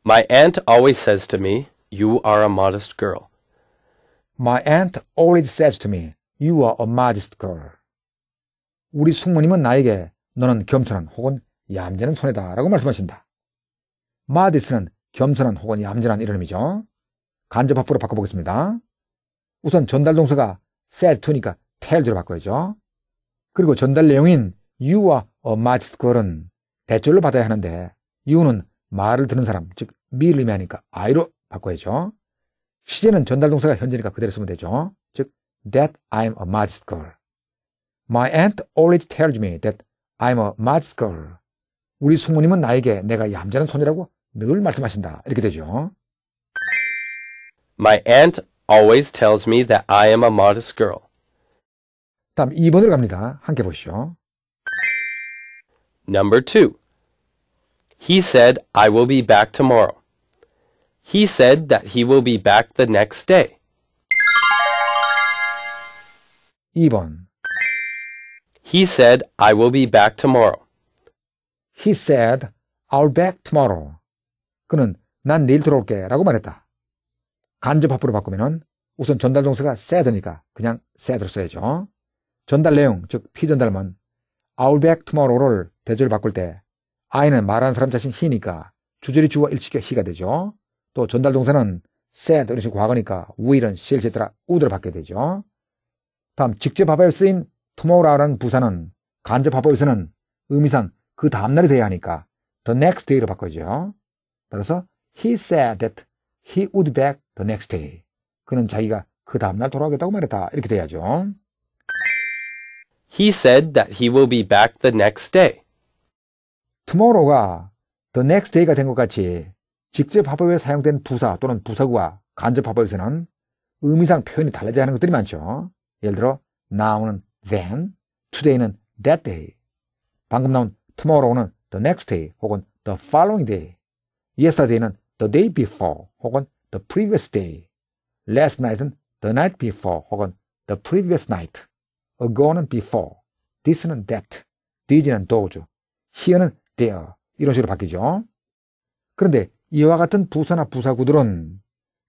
[SPEAKER 2] My aunt always says to me, You are a modest girl.
[SPEAKER 1] My aunt always says to me, You are a modest girl. 우리 숙모님은 나에게 너는 겸손한 혹은 얌전한 소녀다 라고 말씀하신다. modest는 겸손한 혹은 얌전한 이름이죠 간접 합부로 바꿔보겠습니다. 우선 전달 동사가 s e t 2니까 tell로 바꿔야죠. 그리고 전달 내용인 you와 a must girl은 대절로 받아야 하는데 you는 말을 듣는 사람, 즉 me를 의미하니까 I로 바꿔야죠. 시제는 전달 동사가 현재니까 그대로 쓰면 되죠. 즉 that I'm a must girl. My aunt always tells me that I'm a must girl. 우리 숙모님은 나에게 내가 얌전한 소녀라고 늘 말씀하신다. 이렇게 되죠.
[SPEAKER 2] My aunt always tells me that I am a modest girl.
[SPEAKER 1] 다음 2번으로 갑니다. 함께 보시죠.
[SPEAKER 2] Number 2. He said I will be back tomorrow. He said that he will be back the next day. 2번. He said I will be back tomorrow.
[SPEAKER 1] He said I'll be back tomorrow. 그는 난 내일 들어올게 라고 말했다. 간접합부로 바꾸면 우선 전달 동사가 s a i 니까 그냥 said로 써야죠. 전달 내용, 즉 피전달문 I'll be back tomorrow를 대조를 바꿀 때 I는 말하는 사람 자신 he니까 주절이 주와 일치켜 he가 되죠. 또 전달 동사는 said 이런 식 과거니까 will은 s h 따라 would를 받게 되죠. 다음 직접 합의에 쓰인 tomorrow라는 부사는 간접 합법에서는 의미상 그 다음날이 돼야 하니까 the next day로 바꿔죠. 야 따라서 he said that he would back the next day. 그는 자기가 그 다음날 돌아오겠다고 말했다. 이렇게 돼야죠.
[SPEAKER 2] He said that he will be back the next day.
[SPEAKER 1] tomorrow가 the next day가 된 것 같이 직접 합법에 사용된 부사 또는 부사구와 간접 합법에서는 의미상 표현이 달라지야 하는 것들이 많죠. 예를 들어 now는 then, today는 that day. 방금 나온 tomorrow는 the next day 혹은 the following day. yesterday는 the day before 혹은 the previous day, last night은 the night before 혹은 the previous night, ago는 before, this는 that, this는 those, here는 there 이런 식으로 바뀌죠. 그런데 이와 같은 부사나 부사구들은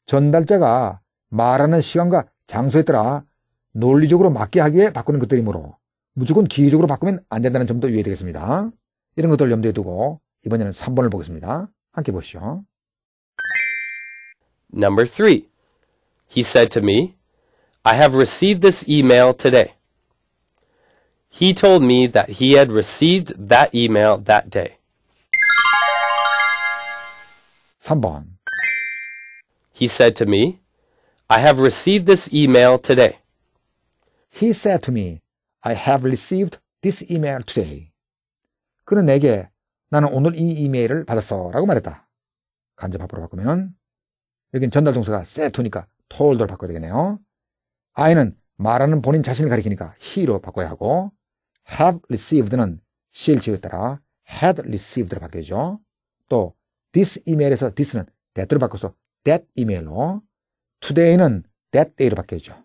[SPEAKER 1] 전달자가 말하는 시간과 장소에 따라 논리적으로 맞게 하기 위해 바꾸는 것들이므로 무조건 기계적으로 바꾸면 안 된다는 점도 유의되겠습니다. 이런 것들 을 염두에 두고 이번에는 3번을 보겠습니다. 함께 보시죠.
[SPEAKER 2] Number 3. He said to me, I have received this email today. He told me that he had received that email that day. 3번. He said to me, I have received this email today.
[SPEAKER 1] He said to me, I have received this email today. 그는 내게 나는 오늘 이 이메일을 받았어. 라고 말했다. 간접 합부로 바꾸면 여긴 전달 동사가 세토니까 told로 바꿔야 되겠네요. I는 말하는 본인 자신을 가리키니까 he로 바꿔야 하고 have received는 she를 지에 따라 had received로 바뀌죠. 또 this email에서 this는 that로 바꿔서 that email로 today는 that day로 바뀌죠.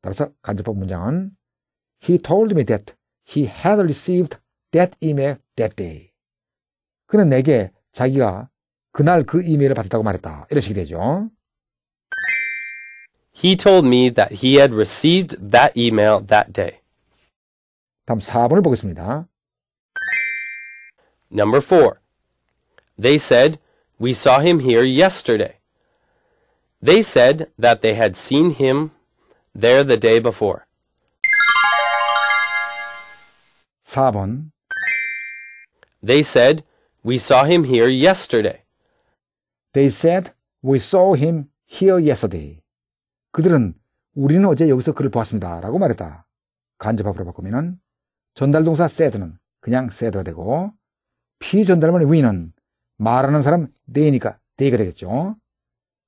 [SPEAKER 1] 따라서 간접법 문장은 he told me that he had received that email that day. 그는 내게 자기가 그날 그 이메일을 받았다고 말했다. 이런 식이 되죠.
[SPEAKER 2] He told me that he had received that email that day.
[SPEAKER 1] 다음 4번을 보겠습니다.
[SPEAKER 2] Number 4. They said, "We saw him here yesterday." They said that they had seen him there the day before. 4번 They said We saw him here yesterday.
[SPEAKER 1] They said, We saw him here yesterday. 그들은 우리는 어제 여기서 그를 보았습니다. 라고 말했다. 간접합으로 바꾸면 전달동사 said는 그냥 said가 되고 피전달문 we는 말하는 사람 they니까 they가 되겠죠.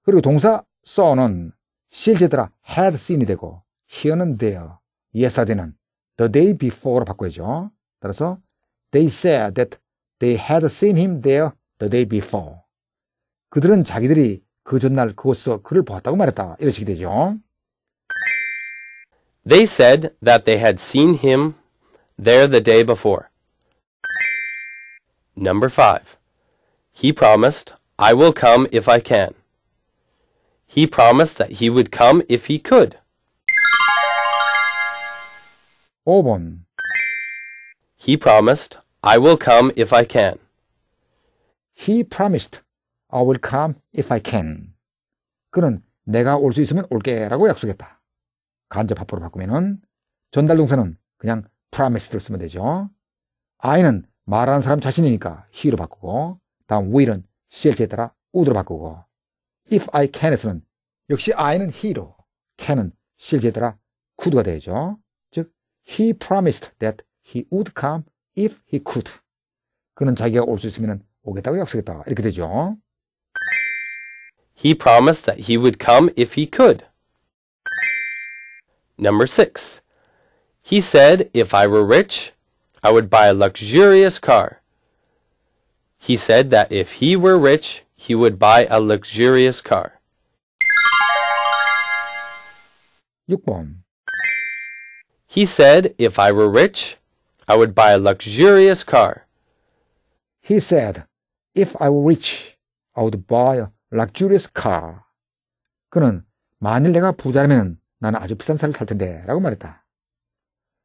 [SPEAKER 1] 그리고 동사 saw는 실제 따라 had seen이 되고 here는 there, yesterday는 the day before로 바꿔야죠. 따라서 they said that They had seen him there the day before. 그들은 자기들이 그 전날 그곳에서 그를 보았다고 말했다. 이런 되죠. They
[SPEAKER 2] said that they had seen him there the day before. Number 5. He promised, I will come if I can. He promised that he would come if he could. 5번 He promised, I will come if I can.
[SPEAKER 1] He promised, I will come if I can. 그는 내가 올 수 있으면 올게라고 약속했다. 간접합보로 바꾸면은 전달 동사는 그냥 promised를 쓰면 되죠. I는 말하는 사람 자신이니까 he로 바꾸고 다음 will은 CLC에 따라 would로 바꾸고 if I can에서는 역시 I는 he로 can은 CLC에 따라 could가 되죠. 즉 he promised that he would come if he could. 그는 자기가 있으면 오겠다고 약속했다. 이렇게 되죠. He
[SPEAKER 2] promised that he would come if he could. Number 6. He said if I were rich, I would buy a luxurious car. He said that if he were rich, he would buy a luxurious car. 6번. He said if I were rich, I would buy a luxurious car.
[SPEAKER 1] He said, if I were rich, I would buy a luxurious car. 그는 만일 내가 부자라면 나는 아주 비싼 차를 살 텐데 라고 말했다.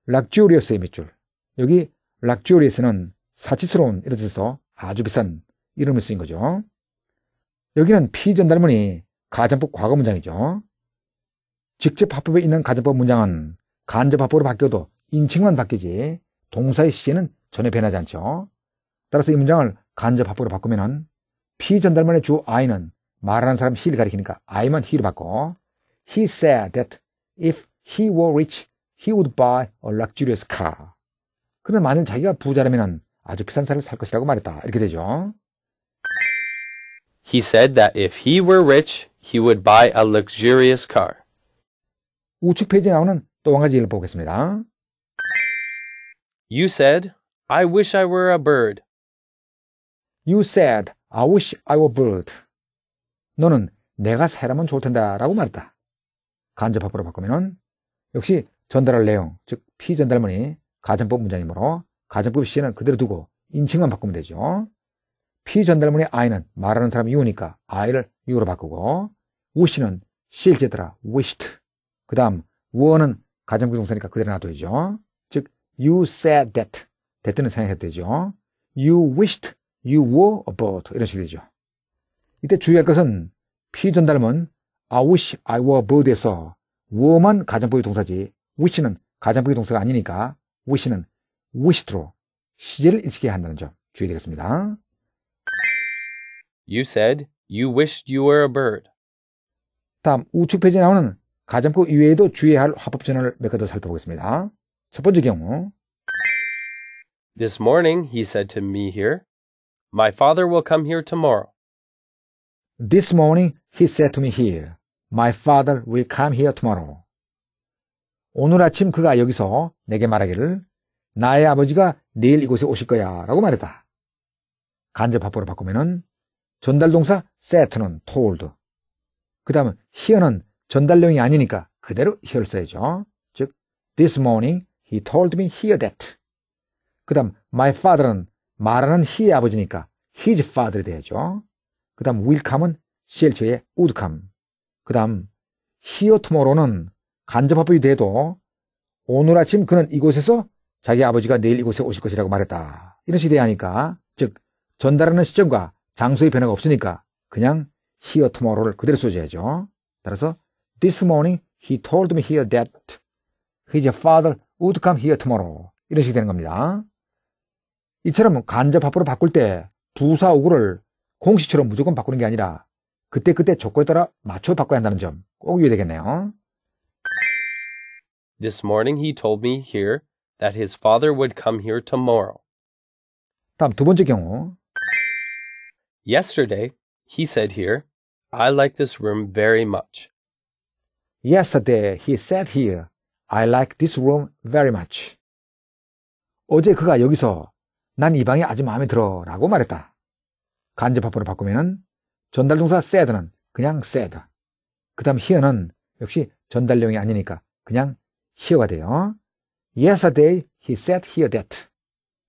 [SPEAKER 1] luxurious의 밑줄. 여기 luxurious는 사치스러운 이런 뜻에서 아주 비싼 이름을 쓰인 거죠. 여기는 피전달문이 가정법 과거 문장이죠. 직접 화법에 있는 가정법 문장은 간접 합법으로 바뀌어도 인칭만 바뀌지 동사의 시제는 전혀 변하지 않죠. 따라서 이 문장을 간접 합법으로 바꾸면은 피전달문의 주 I는 말하는 사람 he를 가리키니까 I만 he로 바꿔 He said that if he were rich, he would buy a luxurious car. 그는 만일 자기가 부자라면 아주 비싼 차를 살 것이라고 말했다. 이렇게 되죠.
[SPEAKER 2] He said that if he were rich, he would buy a luxurious car.
[SPEAKER 1] 우측 페이지에 나오는 또 한 가지 예를 보겠습니다.
[SPEAKER 2] You said, I wish I were a bird.
[SPEAKER 1] You said, I wish I were a bird. 너는 내가 새라면 좋을 텐다 라고 말했다. 간접학으로 바꾸면 역시 전달할 내용, 즉 피전달문이 가정법 문장이므로 가정법 C는 그대로 두고 인칭만 바꾸면 되죠. 피전달문의 I는 말하는 사람 이유니까 I를 U로 바꾸고 wish는 실제더라, wished. 그 다음, were는 가정부 동사니까 그대로 놔둬야죠. You said that. that는 사용해도 되죠. You wished you were about. 이런 식이 되죠. 이때 주의할 것은 피전달문 I wish I were bird에서 were만 가정부의 동사지 wish는 가정부의 동사가 아니니까 wish는 wished로 시제를 인식해야 한다는 점 주의되겠습니다.
[SPEAKER 2] You said you wished you were a bird.
[SPEAKER 1] 다음 우측 페이지에 나오는 가정부 이외에도 주의할 화법 전환을 몇 가지 더 살펴보겠습니다. 첫 번째 경우.
[SPEAKER 2] This morning he said to me here, My father will come here tomorrow.
[SPEAKER 1] This morning he said to me here, My father will come here tomorrow. 오늘 아침 그가 여기서 내게 말하기를 나의 아버지가 내일 이곳에 오실 거야라고 말했다. 간접합보로 바꾸면은 전달동사 set는 told. 그 다음 here는 전달형이 아니니까 그대로 here를 써야죠. 즉 this morning He told me here that. 그 다음, my father는 말하는 he의 아버지니까 his father에 대해죠. 그 다음, will come은 CL조의 would come. 그 다음, here tomorrow는 간접합법이 돼도 오늘 아침 그는 이곳에서 자기 아버지가 내일 이곳에 오실 것이라고 말했다. 이런 시대에 하니까, 즉, 전달하는 시점과 장소의 변화가 없으니까 그냥 here tomorrow를 그대로 써줘야죠. 따라서 this morning he told me here that his father would come here tomorrow. 이런 식이 되는 겁니다. 이처럼 간접합보로 바꿀 때 부사 오구를 공식처럼 무조건 바꾸는 게 아니라 그때그때 조건에 따라 맞춰 바꿔야 한다는 점꼭 유의되겠네요.
[SPEAKER 2] This morning he told me here that his father would come here tomorrow.
[SPEAKER 1] 다음 두 번째 경우.
[SPEAKER 2] Yesterday he said here, I like this room very much.
[SPEAKER 1] Yesterday he said here, I like this room very much. 어제 그가 여기서 난 이 방이 아주 마음에 들어 라고 말했다. 간접합으로 바꾸면 전달동사 sad는 그냥 sad. 그 다음 here는 역시 전달용이 아니니까 그냥 here가 돼요. Yesterday he said here that.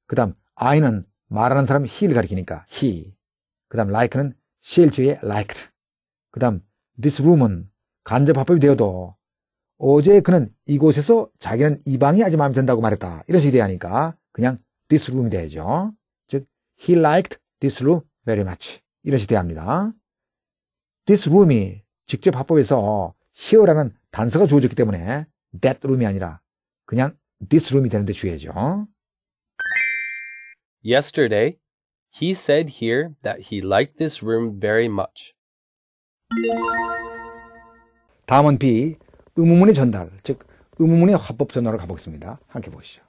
[SPEAKER 1] 그 다음 I는 말하는 사람 he를 가리키니까 he. 그 다음 like는 실주의 liked. 그 다음 this room은 간접합법이 되어도 어제 그는 이곳에서 자기는 이방이 아주 마음에 든다고 말했다. 이런 식이 되니까 그냥 this room이 되죠. 즉, he liked this room very much. 이런 식이 합니다. this room이 직접 합법에서 here라는 단서가 주어졌기 때문에 that room이 아니라 그냥 this room이 되는데 주의해죠.
[SPEAKER 2] Yesterday, he said here that he liked this room very much.
[SPEAKER 1] 다음은 B. 의무문의 전달, 즉 의무문의 화법 전화로 가보겠습니다. 함께 보시죠.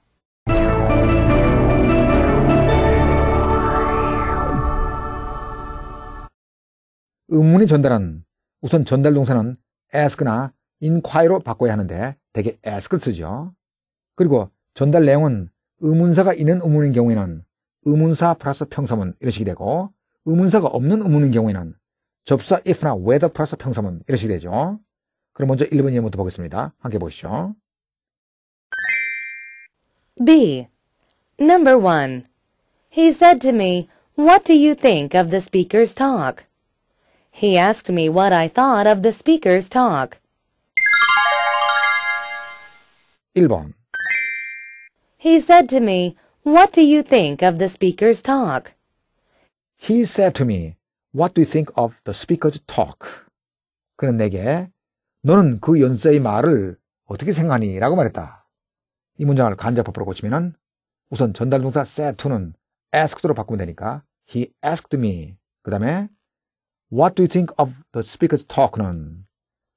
[SPEAKER 1] 의문의 전달은 우선 전달 동사는 ask나 inquiry로 바꿔야 하는데 대개 ask를 쓰죠. 그리고 전달 내용은 의문사가 있는 의문인 경우에는 의문사 플러스 평서문 이런 식이 되고 의문사가 없는 의문인 경우에는 접사 if나 whether 플러스 평서문 이런 식이 되죠. 그럼 먼저 1번 예문부터 보겠습니다. 함께 보시죠.
[SPEAKER 4] B. Number 1. He said to me, What do you think of the speaker's talk? He asked me what I thought of the speaker's talk. 1번 He said to me, What do you think of the speaker's talk?
[SPEAKER 1] He said to me, What do you think of the speaker's talk? 그는 내게 너는 그 연세의 말을 어떻게 생각하니? 라고 말했다. 이 문장을 간접법으로 고치면 우선 전달동사 s a t 는 asked로 바꾸면 되니까 he asked me. 그 다음에 what do you think of the speaker's talk는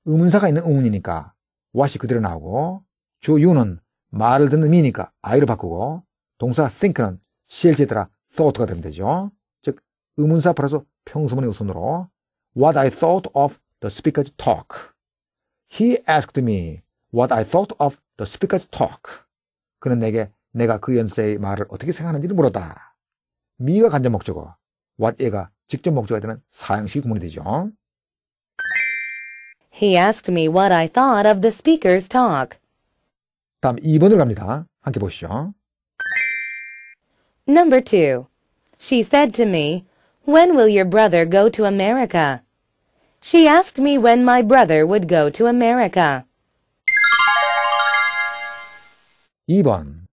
[SPEAKER 1] 의문사가 있는 의문이니까 what이 그대로 나오고 주 you는 말을 듣는 의미니까 I로 바꾸고 동사 think는 실제에 따라 thought가 되면 되죠. 즉 의문사 플러서 평소문의 우선으로 what I thought of the speaker's talk He asked me what I thought of the speaker's talk. 그는 내게 내가 그 연세의 말을 어떻게 생각하는지를 물었다. 미가 간접 목적어, what 얘가 직접 목적어에 되는 사형식 구문이 되죠.
[SPEAKER 4] He asked me what I thought of the speaker's talk.
[SPEAKER 1] 다음 2번으로 갑니다. 함께 보시죠.
[SPEAKER 4] Number 2. She said to me, When will your brother go to America? She asked me when my brother would go to America. 2번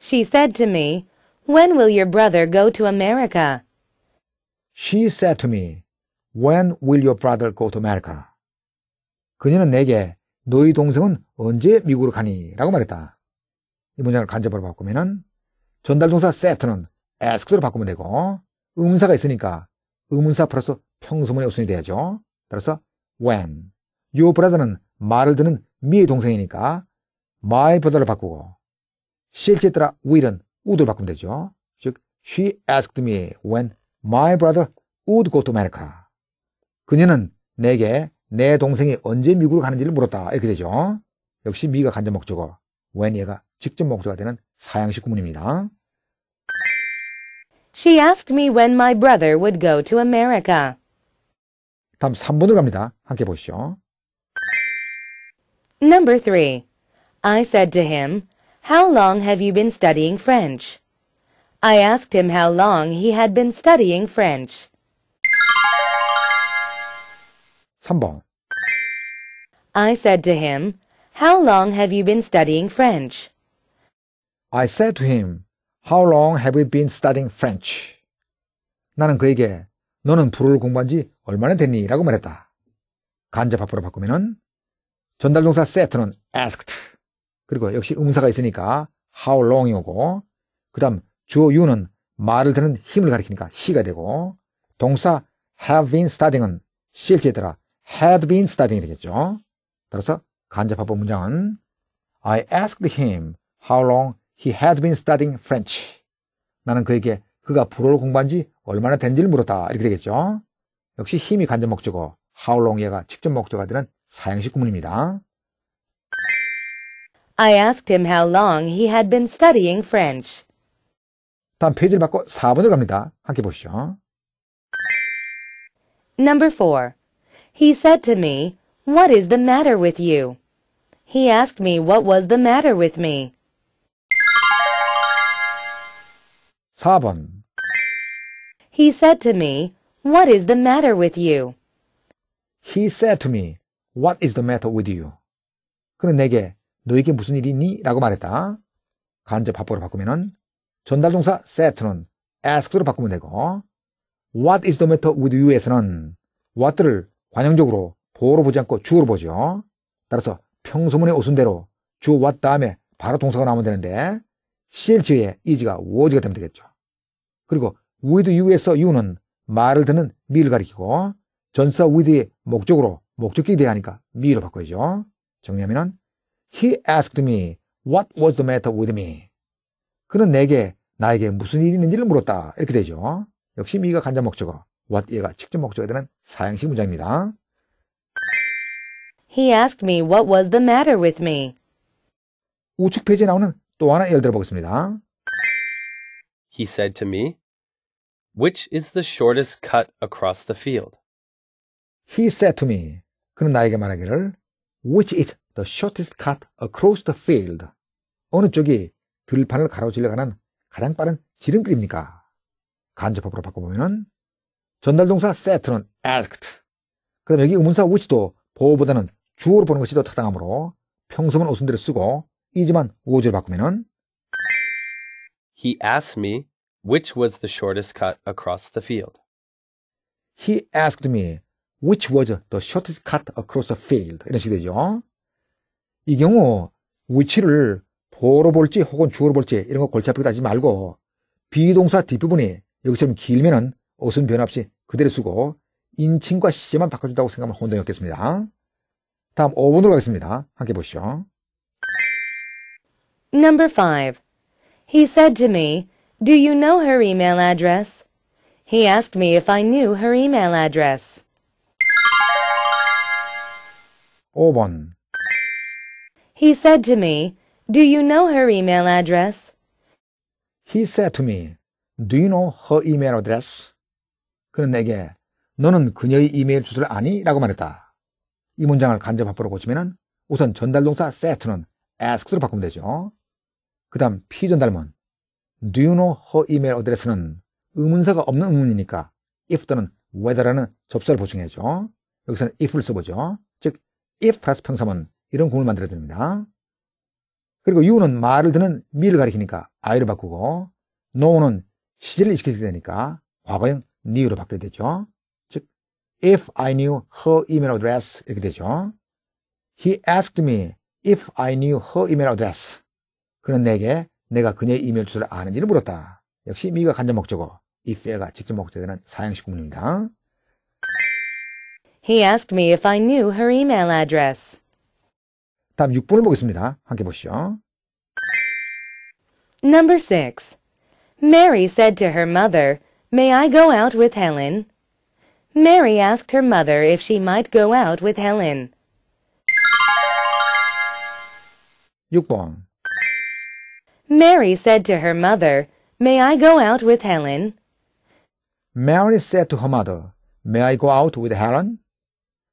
[SPEAKER 4] She said to me, When will your brother go to America?
[SPEAKER 1] She said to me, When will your brother go to America? 그녀는 내게 너희 동생은 언제 미국으로 가니? 라고 말했다. 이 문장을 간접으로 바꾸면 전달동사 set는 ask로 바꾸면 되고 의문사가 있으니까 의문사 플러스 형수문의 우선이 돼야죠. 따라서 when. your brother는 말을 듣는 미의 동생이니까 my brother를 바꾸고 실제에 따라 will은 would를 바꾸면 되죠. 즉 she asked me when my brother would go to America. 그녀는 내게 내 동생이 언제 미국으로 가는지를 물었다. 이렇게 되죠. 역시 미가 간접 목적어, when 얘가 직접 목적어가 되는 사양식 구문입니다.
[SPEAKER 4] She asked me when my brother would go to America.
[SPEAKER 1] 다음 3번으로 갑니다. 함께 보시죠.
[SPEAKER 4] Number 3. I said to him, How long have you been studying French? I asked him how long he had been studying French. 3번. I said to him, How long have you been studying French?
[SPEAKER 1] I said to him, How long have you been studying French? 나는 그에게 너는 불어를 공부한 지 얼마나 됐니? 라고 말했다. 간접합부로 바꾸면 전달동사 세트는 asked 그리고 역시 음사가 있으니까 how long이 오고 그 다음 주어 you는 말을 듣는 힘을 가리키니까 he가 되고 동사 have been studying은 실제에 따라 had been studying이 되겠죠. 따라서 간접합부 문장은 I asked him how long he had been studying French. 나는 그에게 그가 불어를 공부한 지 얼마나 된지를 물었다. 이렇게 되겠죠. 역시 힘이 간접 목적어, how long 얘가 직접 목적어가 되는 사형식 구문입니다.
[SPEAKER 4] I asked him how long he had been studying French.
[SPEAKER 1] 다음 페이지를 바꿔 4번으로 갑니다. 함께 보시죠.
[SPEAKER 4] Number 4. He said to me, What is the matter with you? He asked me what was the matter with me. 4번 He said to me, What is the matter with you?
[SPEAKER 1] He said to me, What is the matter with you? 그는 내게 너에게 무슨 일이 있 니? 라고 말했다. 간접 합보로 바꾸면 전달동사 set는 ask로 바꾸면 되고 What is the matter with you에서는 what를 관용적으로 보어로 보지 않고 주어로 보죠. 따라서 평소문의 오순대로 주 what 다음에 바로 동사가 나오면 되는데 실제의 is가 was가 되면 되겠죠. 그리고 with you에서 you는 말을 듣는 me를 가리키고 전사 with의 목적으로 목적기에 대하니까 me로 바꿔야죠. 정리하면 He asked me what was the matter with me. 그는 내게 나에게 무슨 일이 있는지를 물었다. 이렇게 되죠. 역시 me가 간접 목적어, what 얘가 직접 목적어 되는 사형식 문장입니다.
[SPEAKER 4] He asked me what was the matter with me.
[SPEAKER 1] 우측 페이지에 나오는 또 하나 예를 들어 보겠습니다. He said to me,
[SPEAKER 2] Which is the shortest cut across the field?
[SPEAKER 1] He said to me. 그는 나에게 말하기를 Which is the shortest cut across the field? 어느 쪽이 들판을 가로질러 가는 가장 빠른 지름길입니까? 간접합으로 바꿔보면은 전달동사 set는 asked. 그럼 여기 의문사 which도 보호보다는 주어로 보는 것이 더 타당하므로 평소만 오순대로 쓰고 이지만 오지로 바꾸면은
[SPEAKER 2] He asked me Which was the shortest cut across the field?
[SPEAKER 1] He asked me, which was the shortest cut across the field? 이런 식이 되죠. 이 경우, which를 보로 볼지 혹은 주어로 볼지 이런 거 골치 아프게 따지 말고 비동사 뒷부분이 여기처럼 길면은 옷은 변화 없이 그대로 쓰고 인칭과 시제만 바꿔준다고 생각하면 혼동이었겠습니다. 다음 5번으로 가겠습니다. 함께 보시죠.
[SPEAKER 4] Number 5. He said to me, Do you know her email address? He asked me if I knew her email address.
[SPEAKER 1] 5
[SPEAKER 4] He said to me, Do you know her email address?
[SPEAKER 1] He said to me, Do you know her email address? 그는 내게 너는 그녀의 이메일 주소를 아니? 라고 말했다. 이 문장을 간접 간접합보로 고치면 우선 전달동사 set는 ask로 바꾸면 되죠. 그 다음 피전달문 Do you know her email address는 의문사가 없는 의문이니까 if 또는 whether라는 접사를 보충해야죠. 여기서는 if를 써보죠. 즉, if 플러스 평사문 이런 구문을 만들어줍니다. 그리고 you는 말을 드는 me를 가리키니까 I로 바꾸고 no는 시제를 익히게 되니까 과거형 new로 바뀌게 되죠. 즉, if I knew her email address 이렇게 되죠. He asked me if I knew her email address. 그는 내게 내가 그녀의 이메일 주소를 아는지를 물었다. 역시 미가 간접 목적어, if가 직접 목적어는 사형식 구문입니다.
[SPEAKER 4] He asked me if I knew her email address.
[SPEAKER 1] 다음 6번을 보겠습니다. 함께 보시죠.
[SPEAKER 4] Number 6. Mary said to her mother, May I go out with Helen? Mary asked her mother if she might go out with Helen. 6번. Mary said to her mother, May I go out with Helen?
[SPEAKER 1] Mary said to her mother, May I go out with Helen?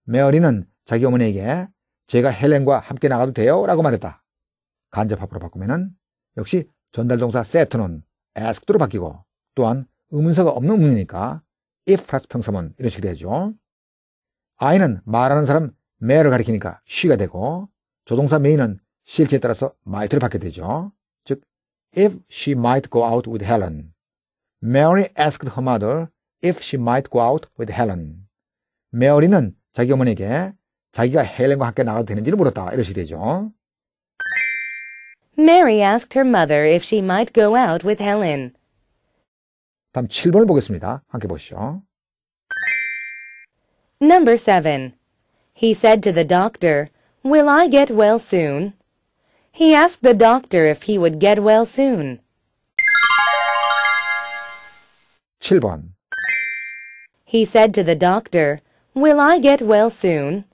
[SPEAKER 1] 메어리는 자기 어머니에게 제가 헬렌과 함께 나가도 돼요? 라고 말했다. 간접합으로 바꾸면 역시 전달동사 set는 a s k 도로 바뀌고 또한 의문사가 없는 문이니까 if 플러스 평서문 이런 식이 되죠. 아이는 말하는 사람 m a 를 가리키니까 she가 되고 조동사 may는 실체에 따라서 might를 받게 되죠. if she might go out with Helen. Mary asked her mother if she might go out with Helen. 메어리는 자기 어머니에게 자기가 헬렌과 함께 나가도 되는지를 물었다. 이러시 되죠.
[SPEAKER 4] Mary asked her mother if she might go out with Helen.
[SPEAKER 1] 다음 7번을 보겠습니다. 함께 보시죠.
[SPEAKER 4] Number 7. He said to the doctor, Will I get well soon? He asked the doctor if he would get well soon. 7번 He said to the doctor, Will I get well soon?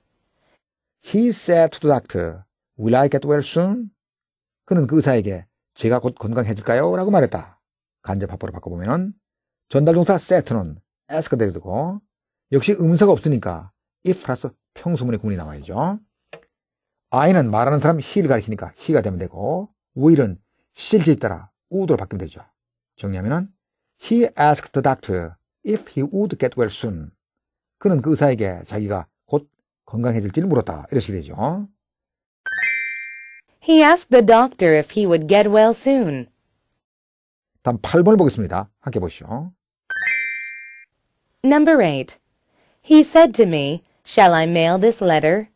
[SPEAKER 1] He said to the doctor, Will I get well soon? 그는 그 의사에게 제가 곧 건강해질까요? 라고 말했다. 간접합보로 바꿔보면 전달동사 set는 ask 되고 역시 음사가 없으니까 if 플러스 평소문의 구문이 나와야죠. I는 말하는 사람 he를 가리키니까 he가 되면 되고 will은 실질에 따라 would로 바뀌면 되죠. 정리하면은 he asked the doctor if he would get well soon. 그는 그 의사에게 자기가 곧 건강해질지를 물었다. 이러시게 되죠.
[SPEAKER 4] He asked the doctor if he would get well soon.
[SPEAKER 1] 다음 8번을 보겠습니다. 함께 보시죠.
[SPEAKER 4] Number 8. He said to me, "Shall I mail this letter?"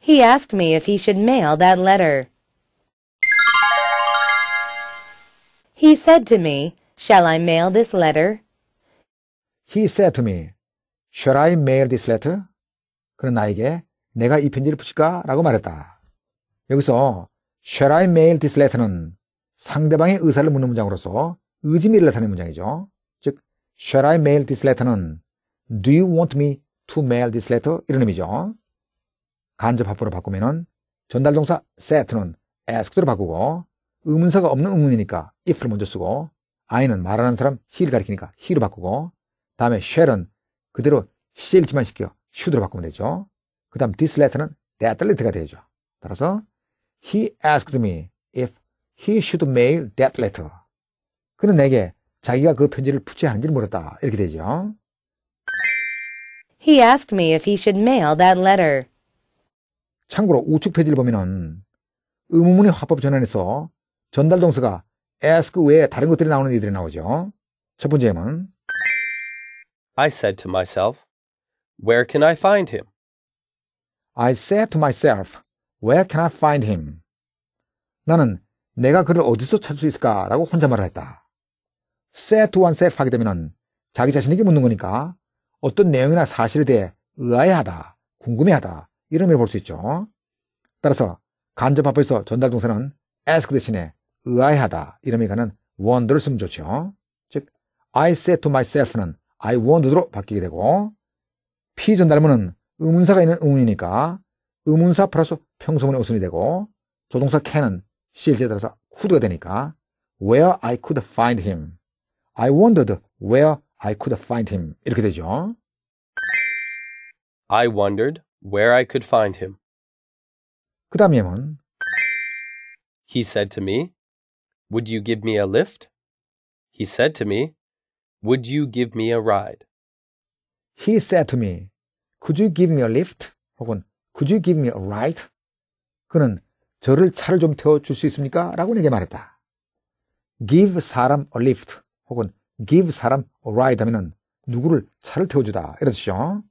[SPEAKER 4] He asked me if he should mail that letter. He said to me, Shall I mail this
[SPEAKER 1] letter? He said to me, Shall I mail this letter? 그는 나에게 내가 이 편지를 붙일까? 라고 말했다. 여기서 Shall I mail this letter는 상대방의 의사를 묻는 문장으로서 의지미를 나타내는 문장이죠. 즉, Shall I mail this letter는 Do you want me to mail this letter? 이런 의미죠. 간접합보로 바꾸면은 전달동사 set는 asked로 바꾸고 의문사가 없는 의문이니까 if를 먼저 쓰고 I는 말하는 사람 he를 가리키니까 he로 바꾸고 다음에 shall은 그대로 shall지만 시켜 should로 바꾸면 되죠. 그 다음 this letter는 that letter가 되죠. 따라서 he asked me if he should mail that letter. 그는 내게 자기가 그 편지를 붙여야 하는지를 물었다. 이렇게 되죠.
[SPEAKER 4] He asked me if he should mail that letter.
[SPEAKER 1] 참고로 우측 페이지를 보면은 의무문의 화법 전환에서 전달 동사가 ask 외에 다른 것들이 나오는 이들이 나오죠. 첫 번째 예문
[SPEAKER 2] I said to myself, where can I find him?
[SPEAKER 1] I said to myself, where can I find him? 나는 내가 그를 어디서 찾을 수 있을까라고 혼잣말을 했다. said to oneself 하게 되면 자기 자신에게 묻는 거니까 어떤 내용이나 사실에 대해 의아해하다, 궁금해하다, 이름을 볼 수 있죠. 따라서 간접 합법에서 전달 동사는 ask 대신에 의아하다 이름이 가는 wonder를 쓰면 좋죠. 즉 I said to myself는 I wonder로 e d 바뀌게 되고 P 전달문은 의문사가 있는 의문이니까 의문사 플러스 평소문의 우선이 되고 조동사 can은 실제에 따라서 could가 되니까 where I could find him I wondered where I could find him 이렇게 되죠.
[SPEAKER 2] I wondered where I could find him.
[SPEAKER 1] 그 다음에는
[SPEAKER 2] He said to me, Would you give me a lift? He said to me, Would you give me a ride?
[SPEAKER 1] He said to me, Could you give me a lift? 혹은 Could you give me a ride? 그는 저를 차를 좀 태워줄 수 있습니까? 라고 내게 말했다. give 사람 a lift 혹은 give 사람 a ride 하면은 누구를 차를 태워주다 이런 뜻이죠.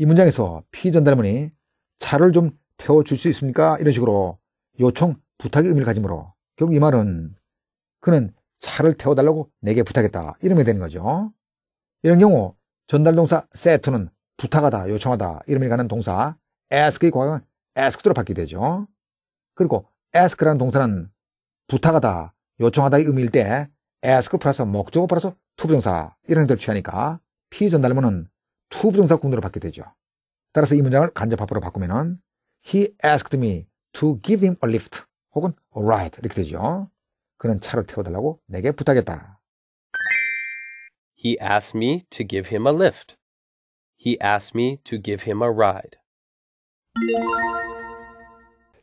[SPEAKER 1] 이 문장에서 피 전달문이 차를 좀 태워줄 수 있습니까? 이런 식으로 요청, 부탁의 의미를 가지므로 결국 이 말은 그는 차를 태워달라고 내게 부탁했다. 이러면 되는 거죠. 이런 경우 전달동사 set는 부탁하다, 요청하다 이러면 가는 동사 ask의 과거는 asked로 바뀌게 되죠. 그리고 ask라는 동사는 부탁하다, 요청하다의 의미일 때 ask 플러스 목적어 플러스 투부정사 이런 형태를 취하니까 피 전달문은 투부정사꾼으로 받게 되죠. 따라서 이 문장을 간접합으로 바꾸면은 He asked me to give him a lift 혹은 a ride 이렇게 되죠. 그는 차를 태워달라고 내게 부탁했다.
[SPEAKER 2] He asked me to give him a lift. He asked me to give him
[SPEAKER 1] a ride.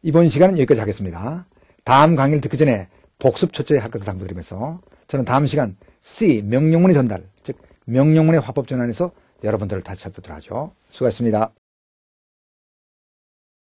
[SPEAKER 1] 이번 시간은 여기까지 하겠습니다. 다음 강의를 듣기 전에 복습 초조에 할 것을 당부드리면서 저는 다음 시간 C 명령문의 전달, 즉 명령문의 화법 전환에서 여러분들을 다시 찾보도록 하죠. 수고하셨습니다.